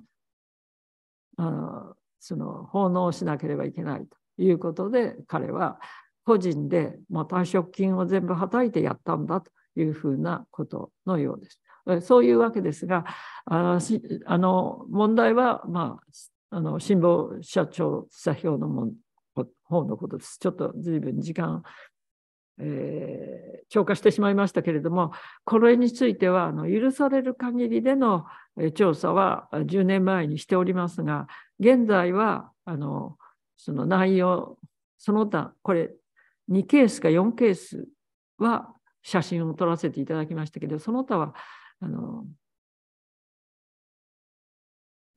[SPEAKER 2] あその奉納しなければいけないということで彼は個人で、退職金を全部はたいてやったんだというふうなことのようです。そういうわけですが、あの問題は、まあ、あの辛抱社長査票のも方のことです。ちょっと随分時間、えー、超過してしまいましたけれども、これについてはあの許される限りでの調査は10年前にしておりますが、現在はあのその内容、その他、これ2ケースか4ケースは写真を撮らせていただきましたけど、その他はあの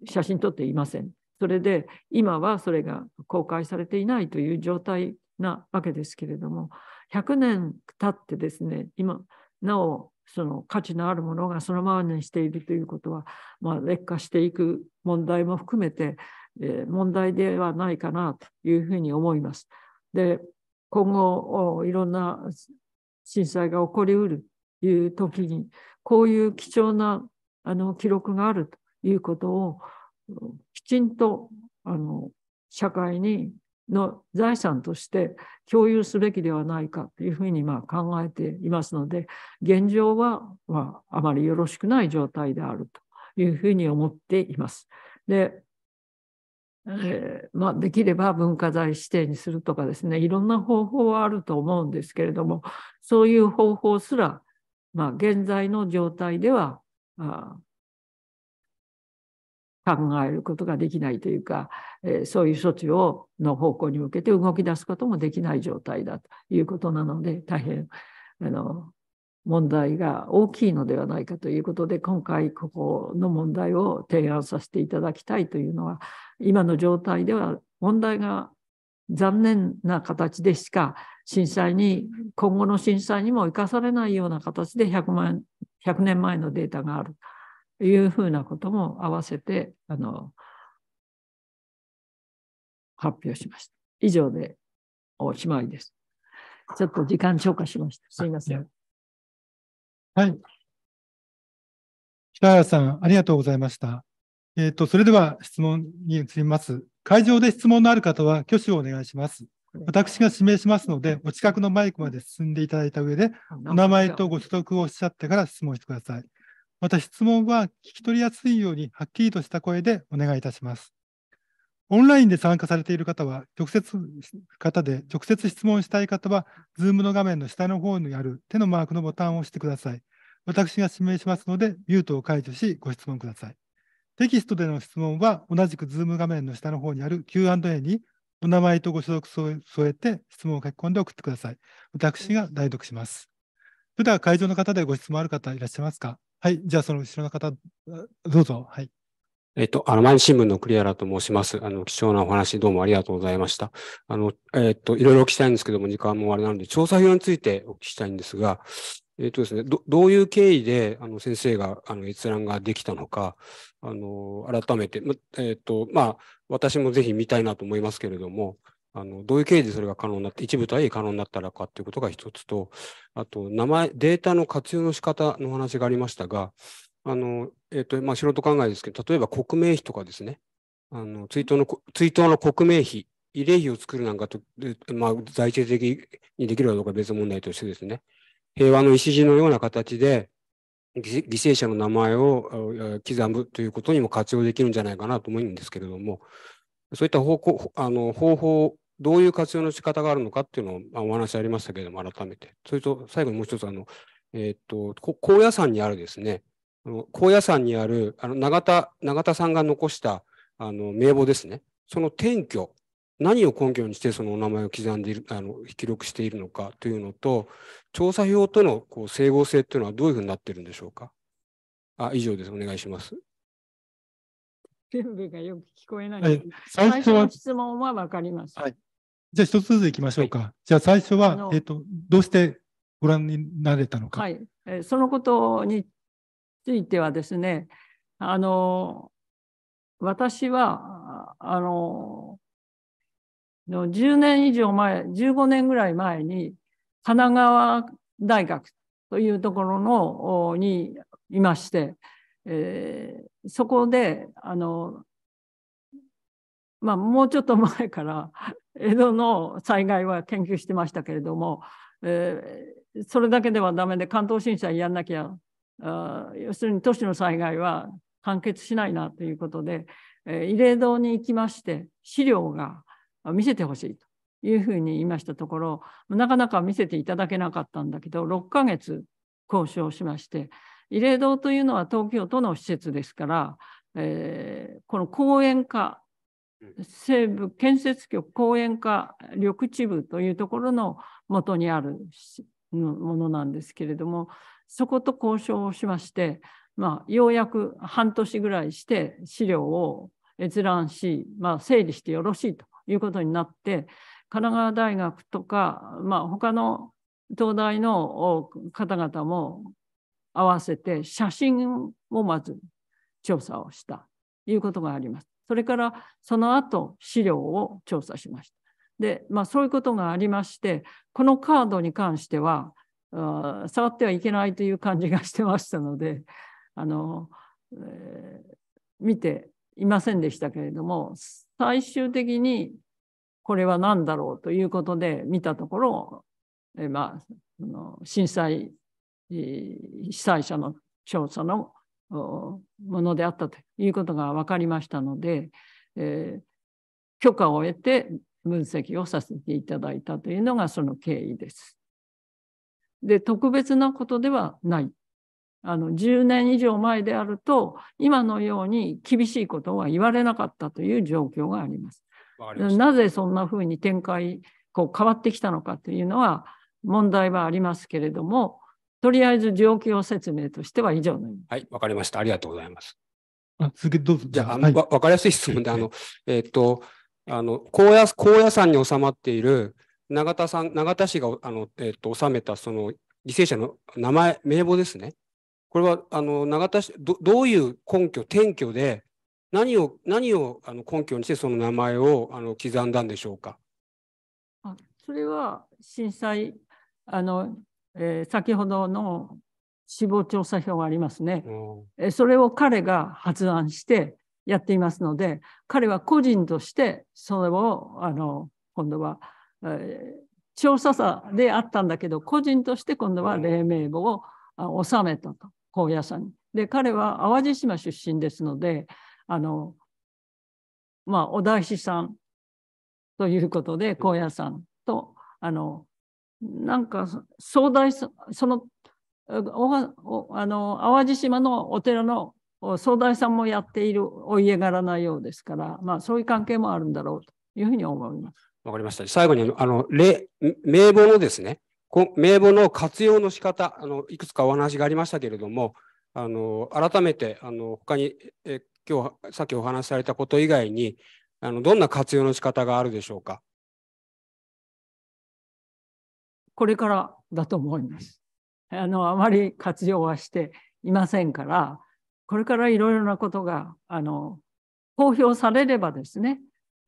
[SPEAKER 2] 写真撮っていません。それで今はそれが公開されていないという状態なわけですけれども100年経ってですね今なおその価値のあるものがそのままにしているということは、まあ、劣化していく問題も含めて、えー、問題ではないかなというふうに思います。で今後いろんな震災が起こりうるという時にこういう貴重なあの記録があるということをきちんとあの社会にの財産として共有すべきではないかというふうにま考えていますので現状は、まあ、あまりよろしくない状態であるというふうに思っています。でえー、まあ、できれば文化財指定にするとかですねいろんな方法はあると思うんですけれどもそういう方法すら、まあ、現在の状態ではあ考えることができないというか、えそういう措置をの方向に向けて動き出すこともできない状態だということなので大変あの問題が大きいのではないかということで今回ここの問題を提案させていただきたいというのは今の状態では問題が残念な形でしか震災に今後の震災にも生かされないような形で100万100年前のデータがある。いうふうなことも合わせてあの
[SPEAKER 3] 発表しました。以上でおしまいです。ちょっと時間超過しました。すいません。
[SPEAKER 1] はい。北原さん、ありがとうございました。えっ、ー、と、それでは質問に移ります。会場で質問のある方は挙手をお願いします。私が指名しますので、お近くのマイクまで進んでいただいた上で、お名前とご所属をおっしゃってから質問してください。また質問は聞き取りやすいようにはっきりとした声でお願いいたします。オンラインで参加されている方は、直接、方で直接質問したい方は、Zoom の画面の下の方にある手のマークのボタンを押してください。私が指名しますので、ミュートを解除し、ご質問ください。テキストでの質問は、同じく Zoom 画面の下の方にある Q&A に、お名前とご所属を添えて質問を書き込んで送ってください。私が代読します。普段会場の方でご質問ある方いらっしゃいますかはい、じゃあその後ろの方、どうぞ。はい。
[SPEAKER 4] えっと、あの、毎日新聞の栗原と申します。あの、貴重なお話、どうもありがとうございました。あの、えっと、いろいろお聞きしたいんですけども、時間もあれなので、調査票についてお聞きしたいんですが、えっとですね、どどういう経緯で、あの、先生が、あの、閲覧ができたのか、あの、改めて、ま、えっと、まあ、私もぜひ見たいなと思いますけれども、あのどういう経緯でそれが可能になって、一部とはいえ可能になったらかということが一つと、あと名前、データの活用の仕方の話がありましたが、あのえーとまあ、素人考えですけど、例えば国名碑とかですね、あの追悼の追悼の国名碑、慰霊碑を作るなんかと、まあ、財政的にできるかどうか別問題としてですね、平和の礎のような形で、犠牲者の名前を刻むということにも活用できるんじゃないかなと思うんですけれども、そういった方向あの方法どういう活用の仕方があるのかっていうのを、お話ありましたけれども、改めて。それと、最後にもう一つ、あの、えー、っと、高野山にあるですね、高野山にある、あの、永田、永田さんが残した、あの、名簿ですね。その転居、何を根拠にしてそのお名前を刻んでいる、あの、記録しているのかというのと、調査票とのこう整合性というのはどういうふうになっているんでしょうか。あ、以上です。お願いします。
[SPEAKER 2] 全部がよく聞こえない、はい、最初は質問は分かります。はい、
[SPEAKER 4] じゃあ、一
[SPEAKER 1] つずついきましょうか。はい、じゃあ、最初は、えーと、どうしてご覧になれたのか。
[SPEAKER 2] はい、えー、そのことについてはですね、あの私はあの10年以上前、15年ぐらい前に、神奈川大学というところのにいまして、えー、そこであの、まあ、もうちょっと前から 江戸の災害は研究してましたけれども、えー、それだけではダメで関東震災やんなきゃあ要するに都市の災害は完結しないなということで、えー、慰霊堂に行きまして資料が見せてほしいというふうに言いましたところなかなか見せていただけなかったんだけど6ヶ月交渉しまして慰霊堂というのは東京都の施設ですから、えー、この公園化、西部建設局公園化緑地部というところの元にあるものなんですけれども、そこと交渉をしまして、まあ、ようやく半年ぐらいして資料を閲覧し、まあ、整理してよろしいということになって、神奈川大学とか、まあ、他の東大の方々も合わせて写真をまず調査をしたということがあります。それからその後資料を調査しました。で、まあ、そういうことがありまして、このカードに関しては、あ触ってはいけないという感じがしてましたので、あの、えー、見ていませんでしたけれども、最終的にこれは何だろうということで見たところ、えー、まあ、の震災被災者の調査のものであったということが分かりましたので、えー、許可を得て分析をさせていただいたというのがその経緯です。で、特別なことではない。あの、10年以上前であると、今のように厳しいことは言われなかったという状況があります。なぜそんなふうに展開、こう変わってきたのかというのは問題はありますけれども、とりあえず状況説明としては以上に
[SPEAKER 4] はい、わかりました。ありがとうございます。あ続けどうぞ。じゃあ、はい、わかりやすい質問で、あの、えっ、と、あの高野高野山に収まっている永田さん永田氏があの、えっと、と収めたその犠牲者の名前、名簿ですね。これはあの永田氏ど、どういう根拠、転居で、何を何をあの根拠にしてその名前をあの刻んだんでしょうか。
[SPEAKER 2] あそれは震災あのえー、先ほどの死亡調査票がありますね、うん、それを彼が発案してやっていますので彼は個人としてそれをあの今度は、えー、調査者であったんだけど個人として今度は黎明簿を、納めたと高野山に。で彼は淡路島出身ですのであの、まあ、お大師さんということで高野山とあのなんか壮大そのあの淡路島のお寺の総大さんもやっているお家柄なようですから、まあ、そういう関係もあるんだろうというふうに思います。
[SPEAKER 4] わかりました。最後にあの名簿のですね、名簿の活用の仕方あのいくつかお話がありましたけれども、あの改めてあの他にえ今日さっきお話しされたこと以外にあのどんな活用の仕方があるでしょうか。
[SPEAKER 2] これからだと思います。あの、あまり活用はしていませんから、これからいろいろなことが、あの、公表されればですね、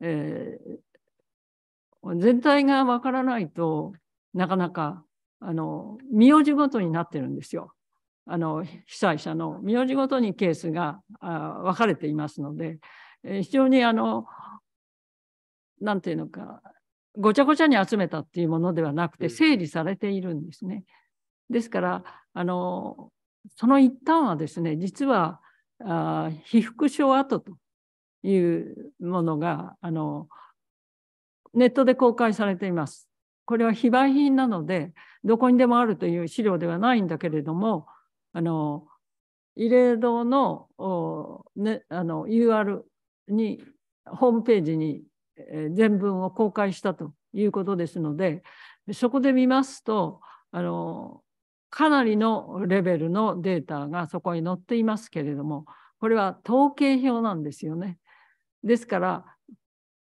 [SPEAKER 2] えー、全体がわからないとなかなか、あの、名字ごとになってるんですよ。あの、被災者の名字ごとにケースがあ分かれていますので、えー、非常にあの、なんていうのか、ごちゃごちゃに集めたっていうものではなくて整理されているんですね。ですからあのその一端はですね実はあ被服症跡というものがあのネットで公開されています。これは非売品なのでどこにでもあるという資料ではないんだけれどもあの慰霊堂の,、ね、あの UR にホームページに全文を公開したということですので、そこで見ますと、あのかなりのレベルのデータがそこに載っていますけれども、これは統計表なんですよね。ですから、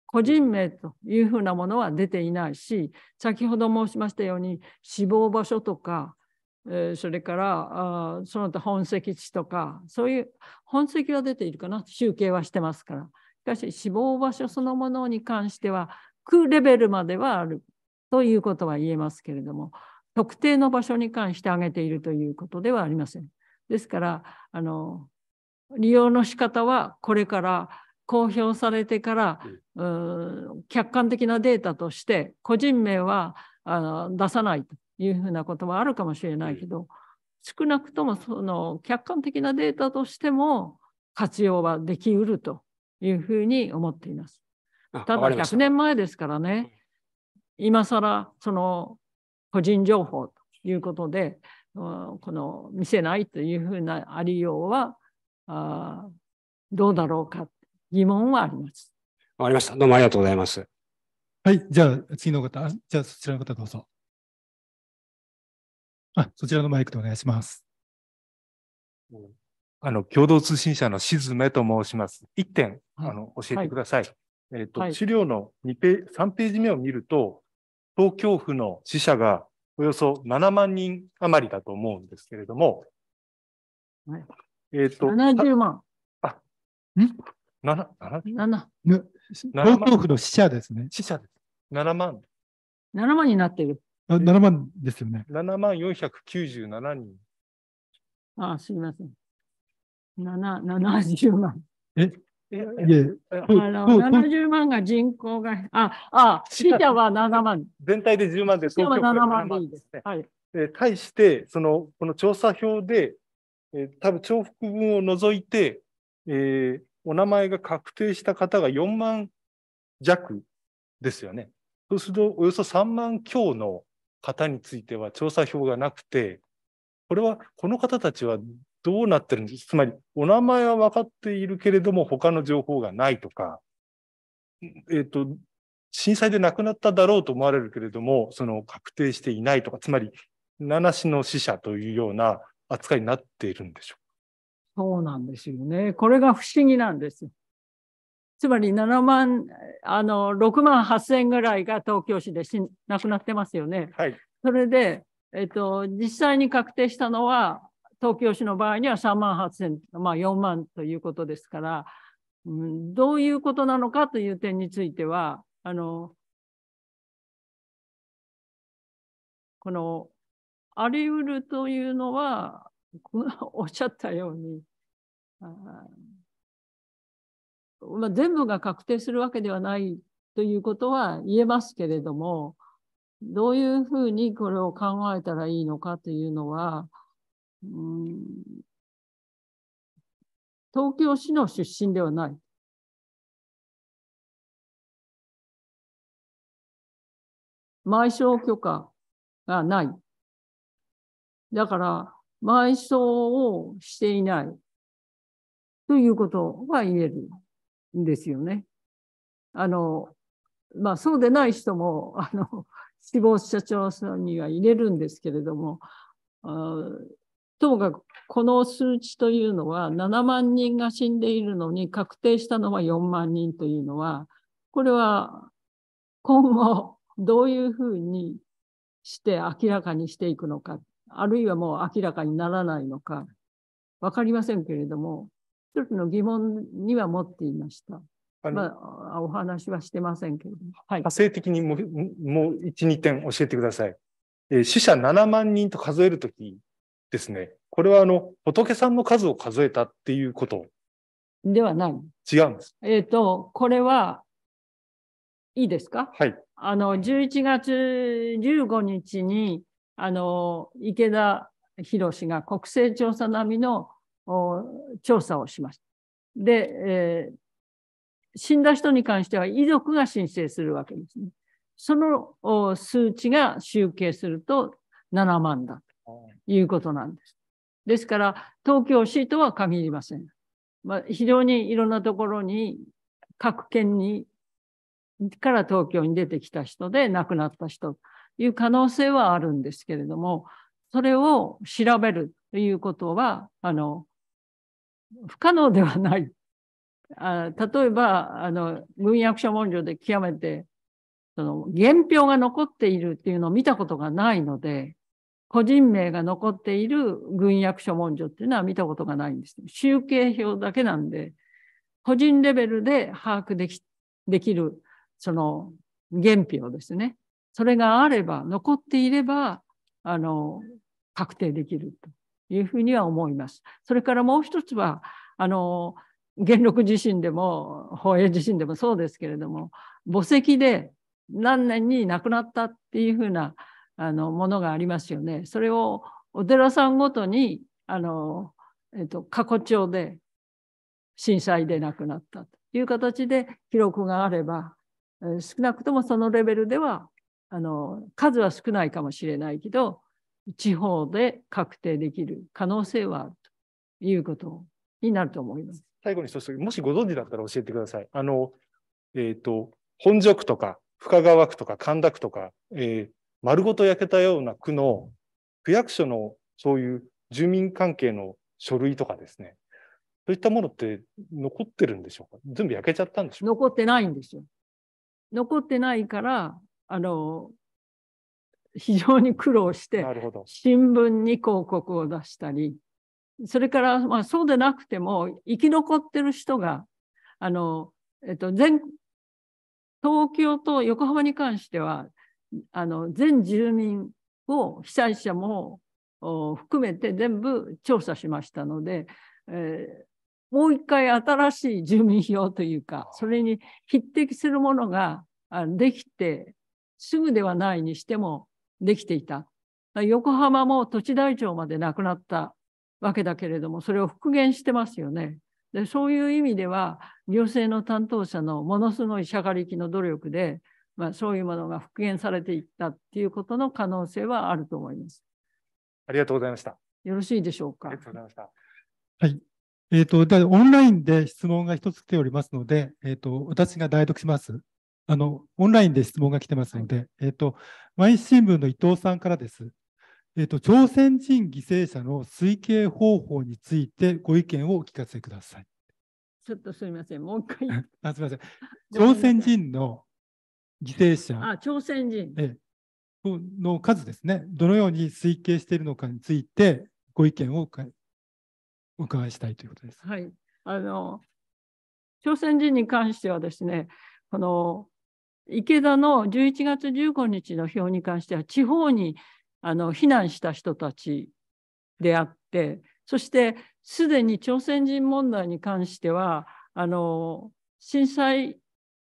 [SPEAKER 2] 個人名というふうなものは出ていないし、先ほど申しましたように、死亡場所とか、それからその他本籍地とか、そういう本籍は出ているかな、集計はしてますから。しかし死亡場所そのものに関しては区レベルまではあるということは言えますけれども特定の場所に関して挙げているということではありません。ですからあの利用の仕方はこれから公表されてから、うん、客観的なデータとして個人名はあの出さないというふうなこともあるかもしれないけど、うん、少なくともその客観的なデータとしても活用はできうるというふうに思っています。ただ100年前ですからね、今更その個人情報ということで、この見せないというふうなありようはあどうだろうか疑問はあります。
[SPEAKER 4] わかりました。どうもありがとうございます。
[SPEAKER 1] はい、じゃあ次の方、じゃあそちらの方どうぞ。あ、そちらのマイクでお願いします。
[SPEAKER 5] うんあの共同通信社の静めと申します。1点、あの教えてください。はい、えっ、ー、と、はい、資料の2ペ3ページ目を見ると、東京府の死者がおよそ7万人余りだと思うんですけれども、はい、えっ、ー、と、70万。あ、ん 7,
[SPEAKER 2] 7,
[SPEAKER 5] 7東京府の死者ですね。死者です。
[SPEAKER 2] 7万。7万になってる。
[SPEAKER 5] 7万ですよね。7万497人。
[SPEAKER 2] ああ、すみません。70万。
[SPEAKER 5] ええ
[SPEAKER 2] 70万が人口が、あ、あ、死者は7万。
[SPEAKER 5] 全体で10万で、東京は7万でいいですね。はい、え対して、その、この調査票で、えー、多分重複分を除いて、えー、お名前が確定した方が4万弱ですよね。そうすると、およそ3万強の方については調査票がなくて、これはこの方たちはどうなってるんですつまり、お名前は分かっているけれども、他の情報がないとか、えっ、ー、と、震災で亡くなっただろうと思われるけれども、その確定していないとか、つまり、七死の死者というような扱いになっているん
[SPEAKER 2] でしょうか。そうなんですよね。これが不思議なんです。つまり7万、あの、6万8千ぐらいが東京市で亡くなってますよね。はい。それで、えっと、実際に確定したのは東京市の場合には3万8000、まあ、4万ということですから、うん、どういうことなのかという点については、あの
[SPEAKER 3] このあり得るというのは、おっし
[SPEAKER 2] ゃったように、あまあ、全部が確定するわけではないということは言えますけれども、どういうふうにこれを考えたらいいのかというのは、東京市の出身ではない。
[SPEAKER 3] 埋葬許可
[SPEAKER 2] がない。だから、埋葬をしていないということが言えるんですよね。あの、まあ、そうでない人も、あの、死亡者調査には入れるんですけれども、ともかくこの数値というのは7万人が死んでいるのに確定したのは4万人というのはこれは今後どういうふうにして明らかにしていくのかあるいはもう明らかにならないのか分かりませんけれども一つの疑問には持っていました。まあ、お話はしてませんけれども。
[SPEAKER 5] はい、派生的にもうもう1、2点教えてください。えー、死者7万人と数えるとき、ですね、これはあの、仏さんの数を数えたっていうことではない。違うんです。
[SPEAKER 2] えっ、ー、と、これは、いいですかはい。あの、11月15日に、あの、池田博士が国勢調査並みの調査をしました。で、えー、死んだ人に関しては遺族が申請するわけですね。その数値が集計すると7万だ。いうことなんです。ですから、東京市とは限りません。まあ、非常にいろんなところに、各県に、から東京に出てきた人で亡くなった人という可能性はあるんですけれども、それを調べるということは、あの、不可能ではない。あ例えば、あの、文役者文書で極めて、その、原票が残っているっていうのを見たことがないので、個人名が残っている軍役所文書っていうのは見たことがないんです。集計表だけなんで、個人レベルで把握できできる、その原費ですね、それがあれば、残っていれば、あの、確定できるというふうには思います。それからもう一つは、あの、元禄地震でも、宝永地震でもそうですけれども、墓石で何年に亡くなったっていうふうなあのものがありますよね。それをお寺さんごとにあの、えっと、過去帳で震災で亡くなったという形で記録があれば、えー、少なくともそのレベルではあの数は少ないかもしれないけど地方で確定できる可能性はあるということになると思います。
[SPEAKER 5] 最後に一つ、もしご存知だったら教えてください。あの、えっ、ー、と、本所区とか、深川区とか、神田区とか、えー、丸ごと焼けたような区の区役所のそういう住民関係の書類とかですね、そういったものって残ってるんでしょうか全部焼けちゃったんでしょう残っ
[SPEAKER 2] てないんですよ。残ってないから、あの、非常に苦労して、新聞に広告を出したり、それから、まあ、そうでなくても、生き残ってる人が、あの、えっと、全、東京と横浜に関しては、あの全住民を被災者も含めて全部調査しましたので、えー、もう一回新しい住民票というかそれに匹敵するものができてすぐではないにしてもできていた横浜も土地台帳までなくなったわけだけれどもそれを復元してますよね。でそういう意味では行政の担当者のものすごいしゃがりきの努力でまあ、そういうものが復元されていったっていうことの可能性はあると思います。
[SPEAKER 5] ありがとうございました。
[SPEAKER 2] よろしいでしょうか。ありがとうございました。
[SPEAKER 1] はい。えっ、ー、と、オンラインで質問が一つ来ておりますので、えっ、ー、と、私が代読します。あの、オンラインで質問が来てますので、はい、えっ、ー、と、毎日新聞の伊藤さんからです。えっ、と、朝鮮人犠牲者の推計方法についてご意見をお聞かせください。
[SPEAKER 2] ちょっとすみません、もう一回。あすみません。朝鮮
[SPEAKER 1] 人の犠牲者
[SPEAKER 2] あ朝鮮人、
[SPEAKER 1] の数ですね、どのように推計しているのかについて、ご意見をお伺いしたいということです。
[SPEAKER 2] はい、あの朝鮮人に関してはですね、この池田の11月15日の表に関しては、地方にあの避難した人たちであって、そしてすでに朝鮮人問題に関しては、あの震災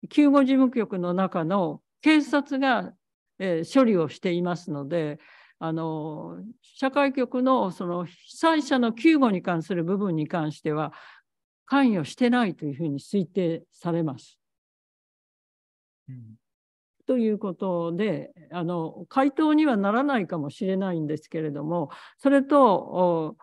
[SPEAKER 2] 救護事務局の中の警察が、えー、処理をしていますので、あの社会局のその被災者の救護に関する部分に関しては関与してないというふうに推定されます。うん、ということであの回答にはならないかもしれないんですけれどもそれと、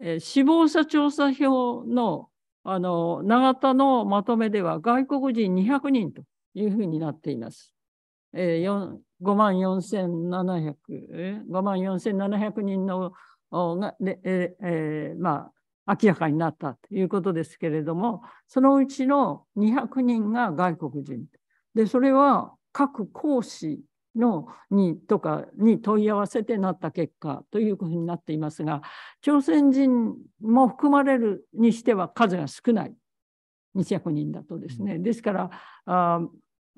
[SPEAKER 2] え死亡者調査票のあの、永田のまとめでは外国人200人というふうになっています。えー、5万4700、えー、5万4700人のが、えー、まあ、明らかになったということですけれども、そのうちの200人が外国人。で、それは各講師のにとかに問い合わせてなった結果というふうになっていますが朝鮮人も含まれるにしては数が少ない200人だとですねですからあ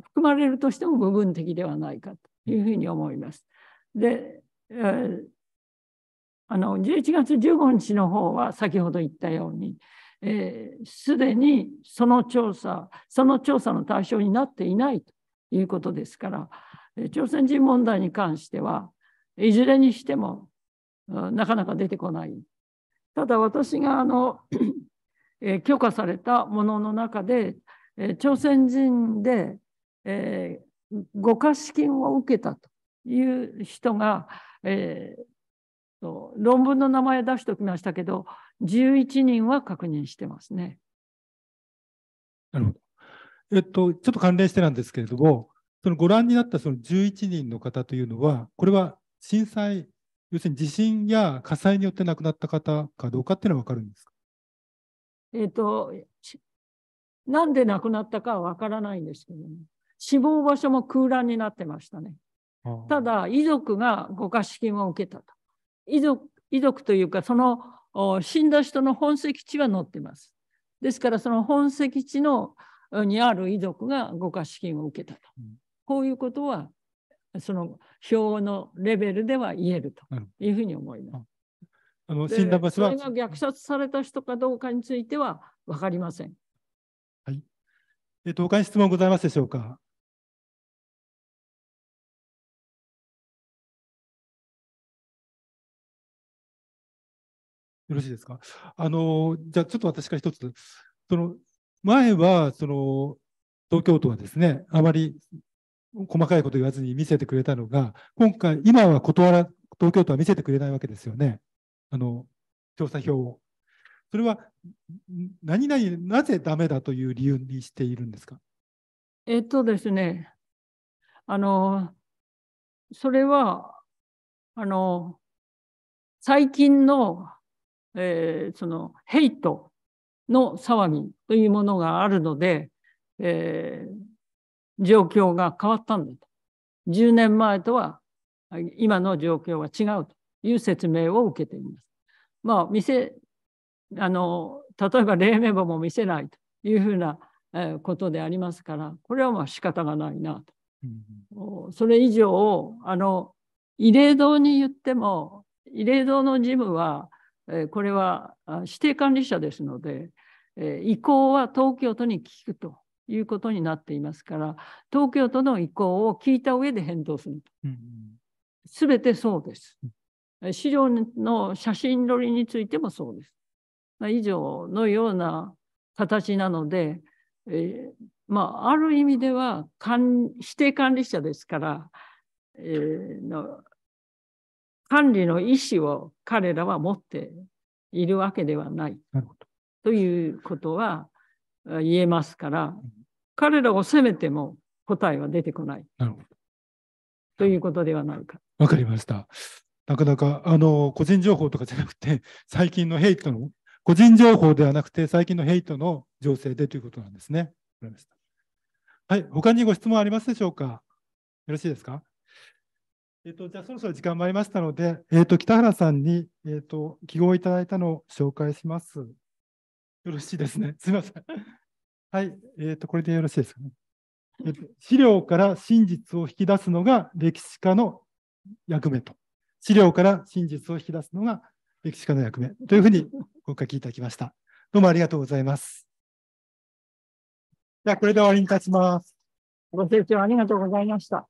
[SPEAKER 2] 含まれるとしても部分的ではないかというふうに思います。で、えー、あの11月15日の方は先ほど言ったようにすで、えー、にその調査その調査の対象になっていないということですから。朝鮮人問題に関しては、いずれにしても、なかなか出てこない。ただ私があの 許可されたものの中で、朝鮮人で、えー、ご貸金を受けたという人が、えー、論文の名前出しておきましたけど、11人は確認してますね。
[SPEAKER 1] なるほど。えっと、ちょっと関連してなんですけれども、そのご覧になったその11人の方というのは、これは震災、要するに地震や火災によって亡くなった方かどうかっていうのは分かるんですか
[SPEAKER 2] えっ、ー、と、なんで亡くなったかは分からないんですけども、ね、死亡場所も空欄になってましたね。ただ、遺族がご貸金を受けたと。遺族遺族というか、その死んだ人の本籍地は載ってます。ですから、その本籍地のにある遺族がご貸金を受けたと。うんこういうことはその表のレベルでは言えるというふうに思います。
[SPEAKER 1] あの死んだ場所はそ
[SPEAKER 2] れが虐殺された人かどうかについては分かりません。は
[SPEAKER 1] い。えっと、他に質
[SPEAKER 3] 問ございますでしょうか。よろしいですか。
[SPEAKER 1] あのじゃあ、ちょっと私から一つ、その前はその東京都はですね、あまり細かいこと言わずに見せてくれたのが、今回、今は断ら、東京都は見せてくれないわけですよね。あの、調査票を。それは、何々、なぜダメだという理由にしているんですか
[SPEAKER 2] えっとですね、あの、それは、あの、最近の、えー、その、ヘイトの騒ぎというものがあるので、えー、状況が変わったんだと。10年前とは今の状況は違うという説明を受けています。まあ、あの、例えば例名簿も見せないというふうなことでありますから、これはまあ仕方がないなと。うん、それ以上、あの、慰霊堂に言っても、慰霊堂の事務は、これは指定管理者ですので、意向は東京都に聞くということになっていますから、東京都の意向を聞いた上で返答する。す、べ、てそうです。資料の写真撮りについてもそうです。まあ、以上のような形なので、えー、まあ、ある意味では管指定管理者ですから、えー、の管理の意思を彼らは持っているわけではないということは言えますから、彼らを責めても答えは出てこない。なるほどということではないか。
[SPEAKER 1] わかりました。なかなかあの個人情報とかじゃなくて、最近のヘイトの、個人情報ではなくて、最近のヘイトの情勢でということなんですね。わかりました。はい、他にご質問ありますでしょうか。よろしいですか。えっ、ー、と、じゃあそろそろ時間もありましたので、えっ、ー、と、北原さんに、えっ、ー、と、記号をいただいたのを紹介します。よろしいですね。すみません。はい、えっ、ー、と、これでよろしいですかね。資料から真実を引き出すのが歴史家の役目と、資料から真実を引き出すのが歴史家の役目というふうにご書きいただきました。どうもありがとうございます。では、これで終わりにいたし
[SPEAKER 3] ます。ご清聴ありがとうございました。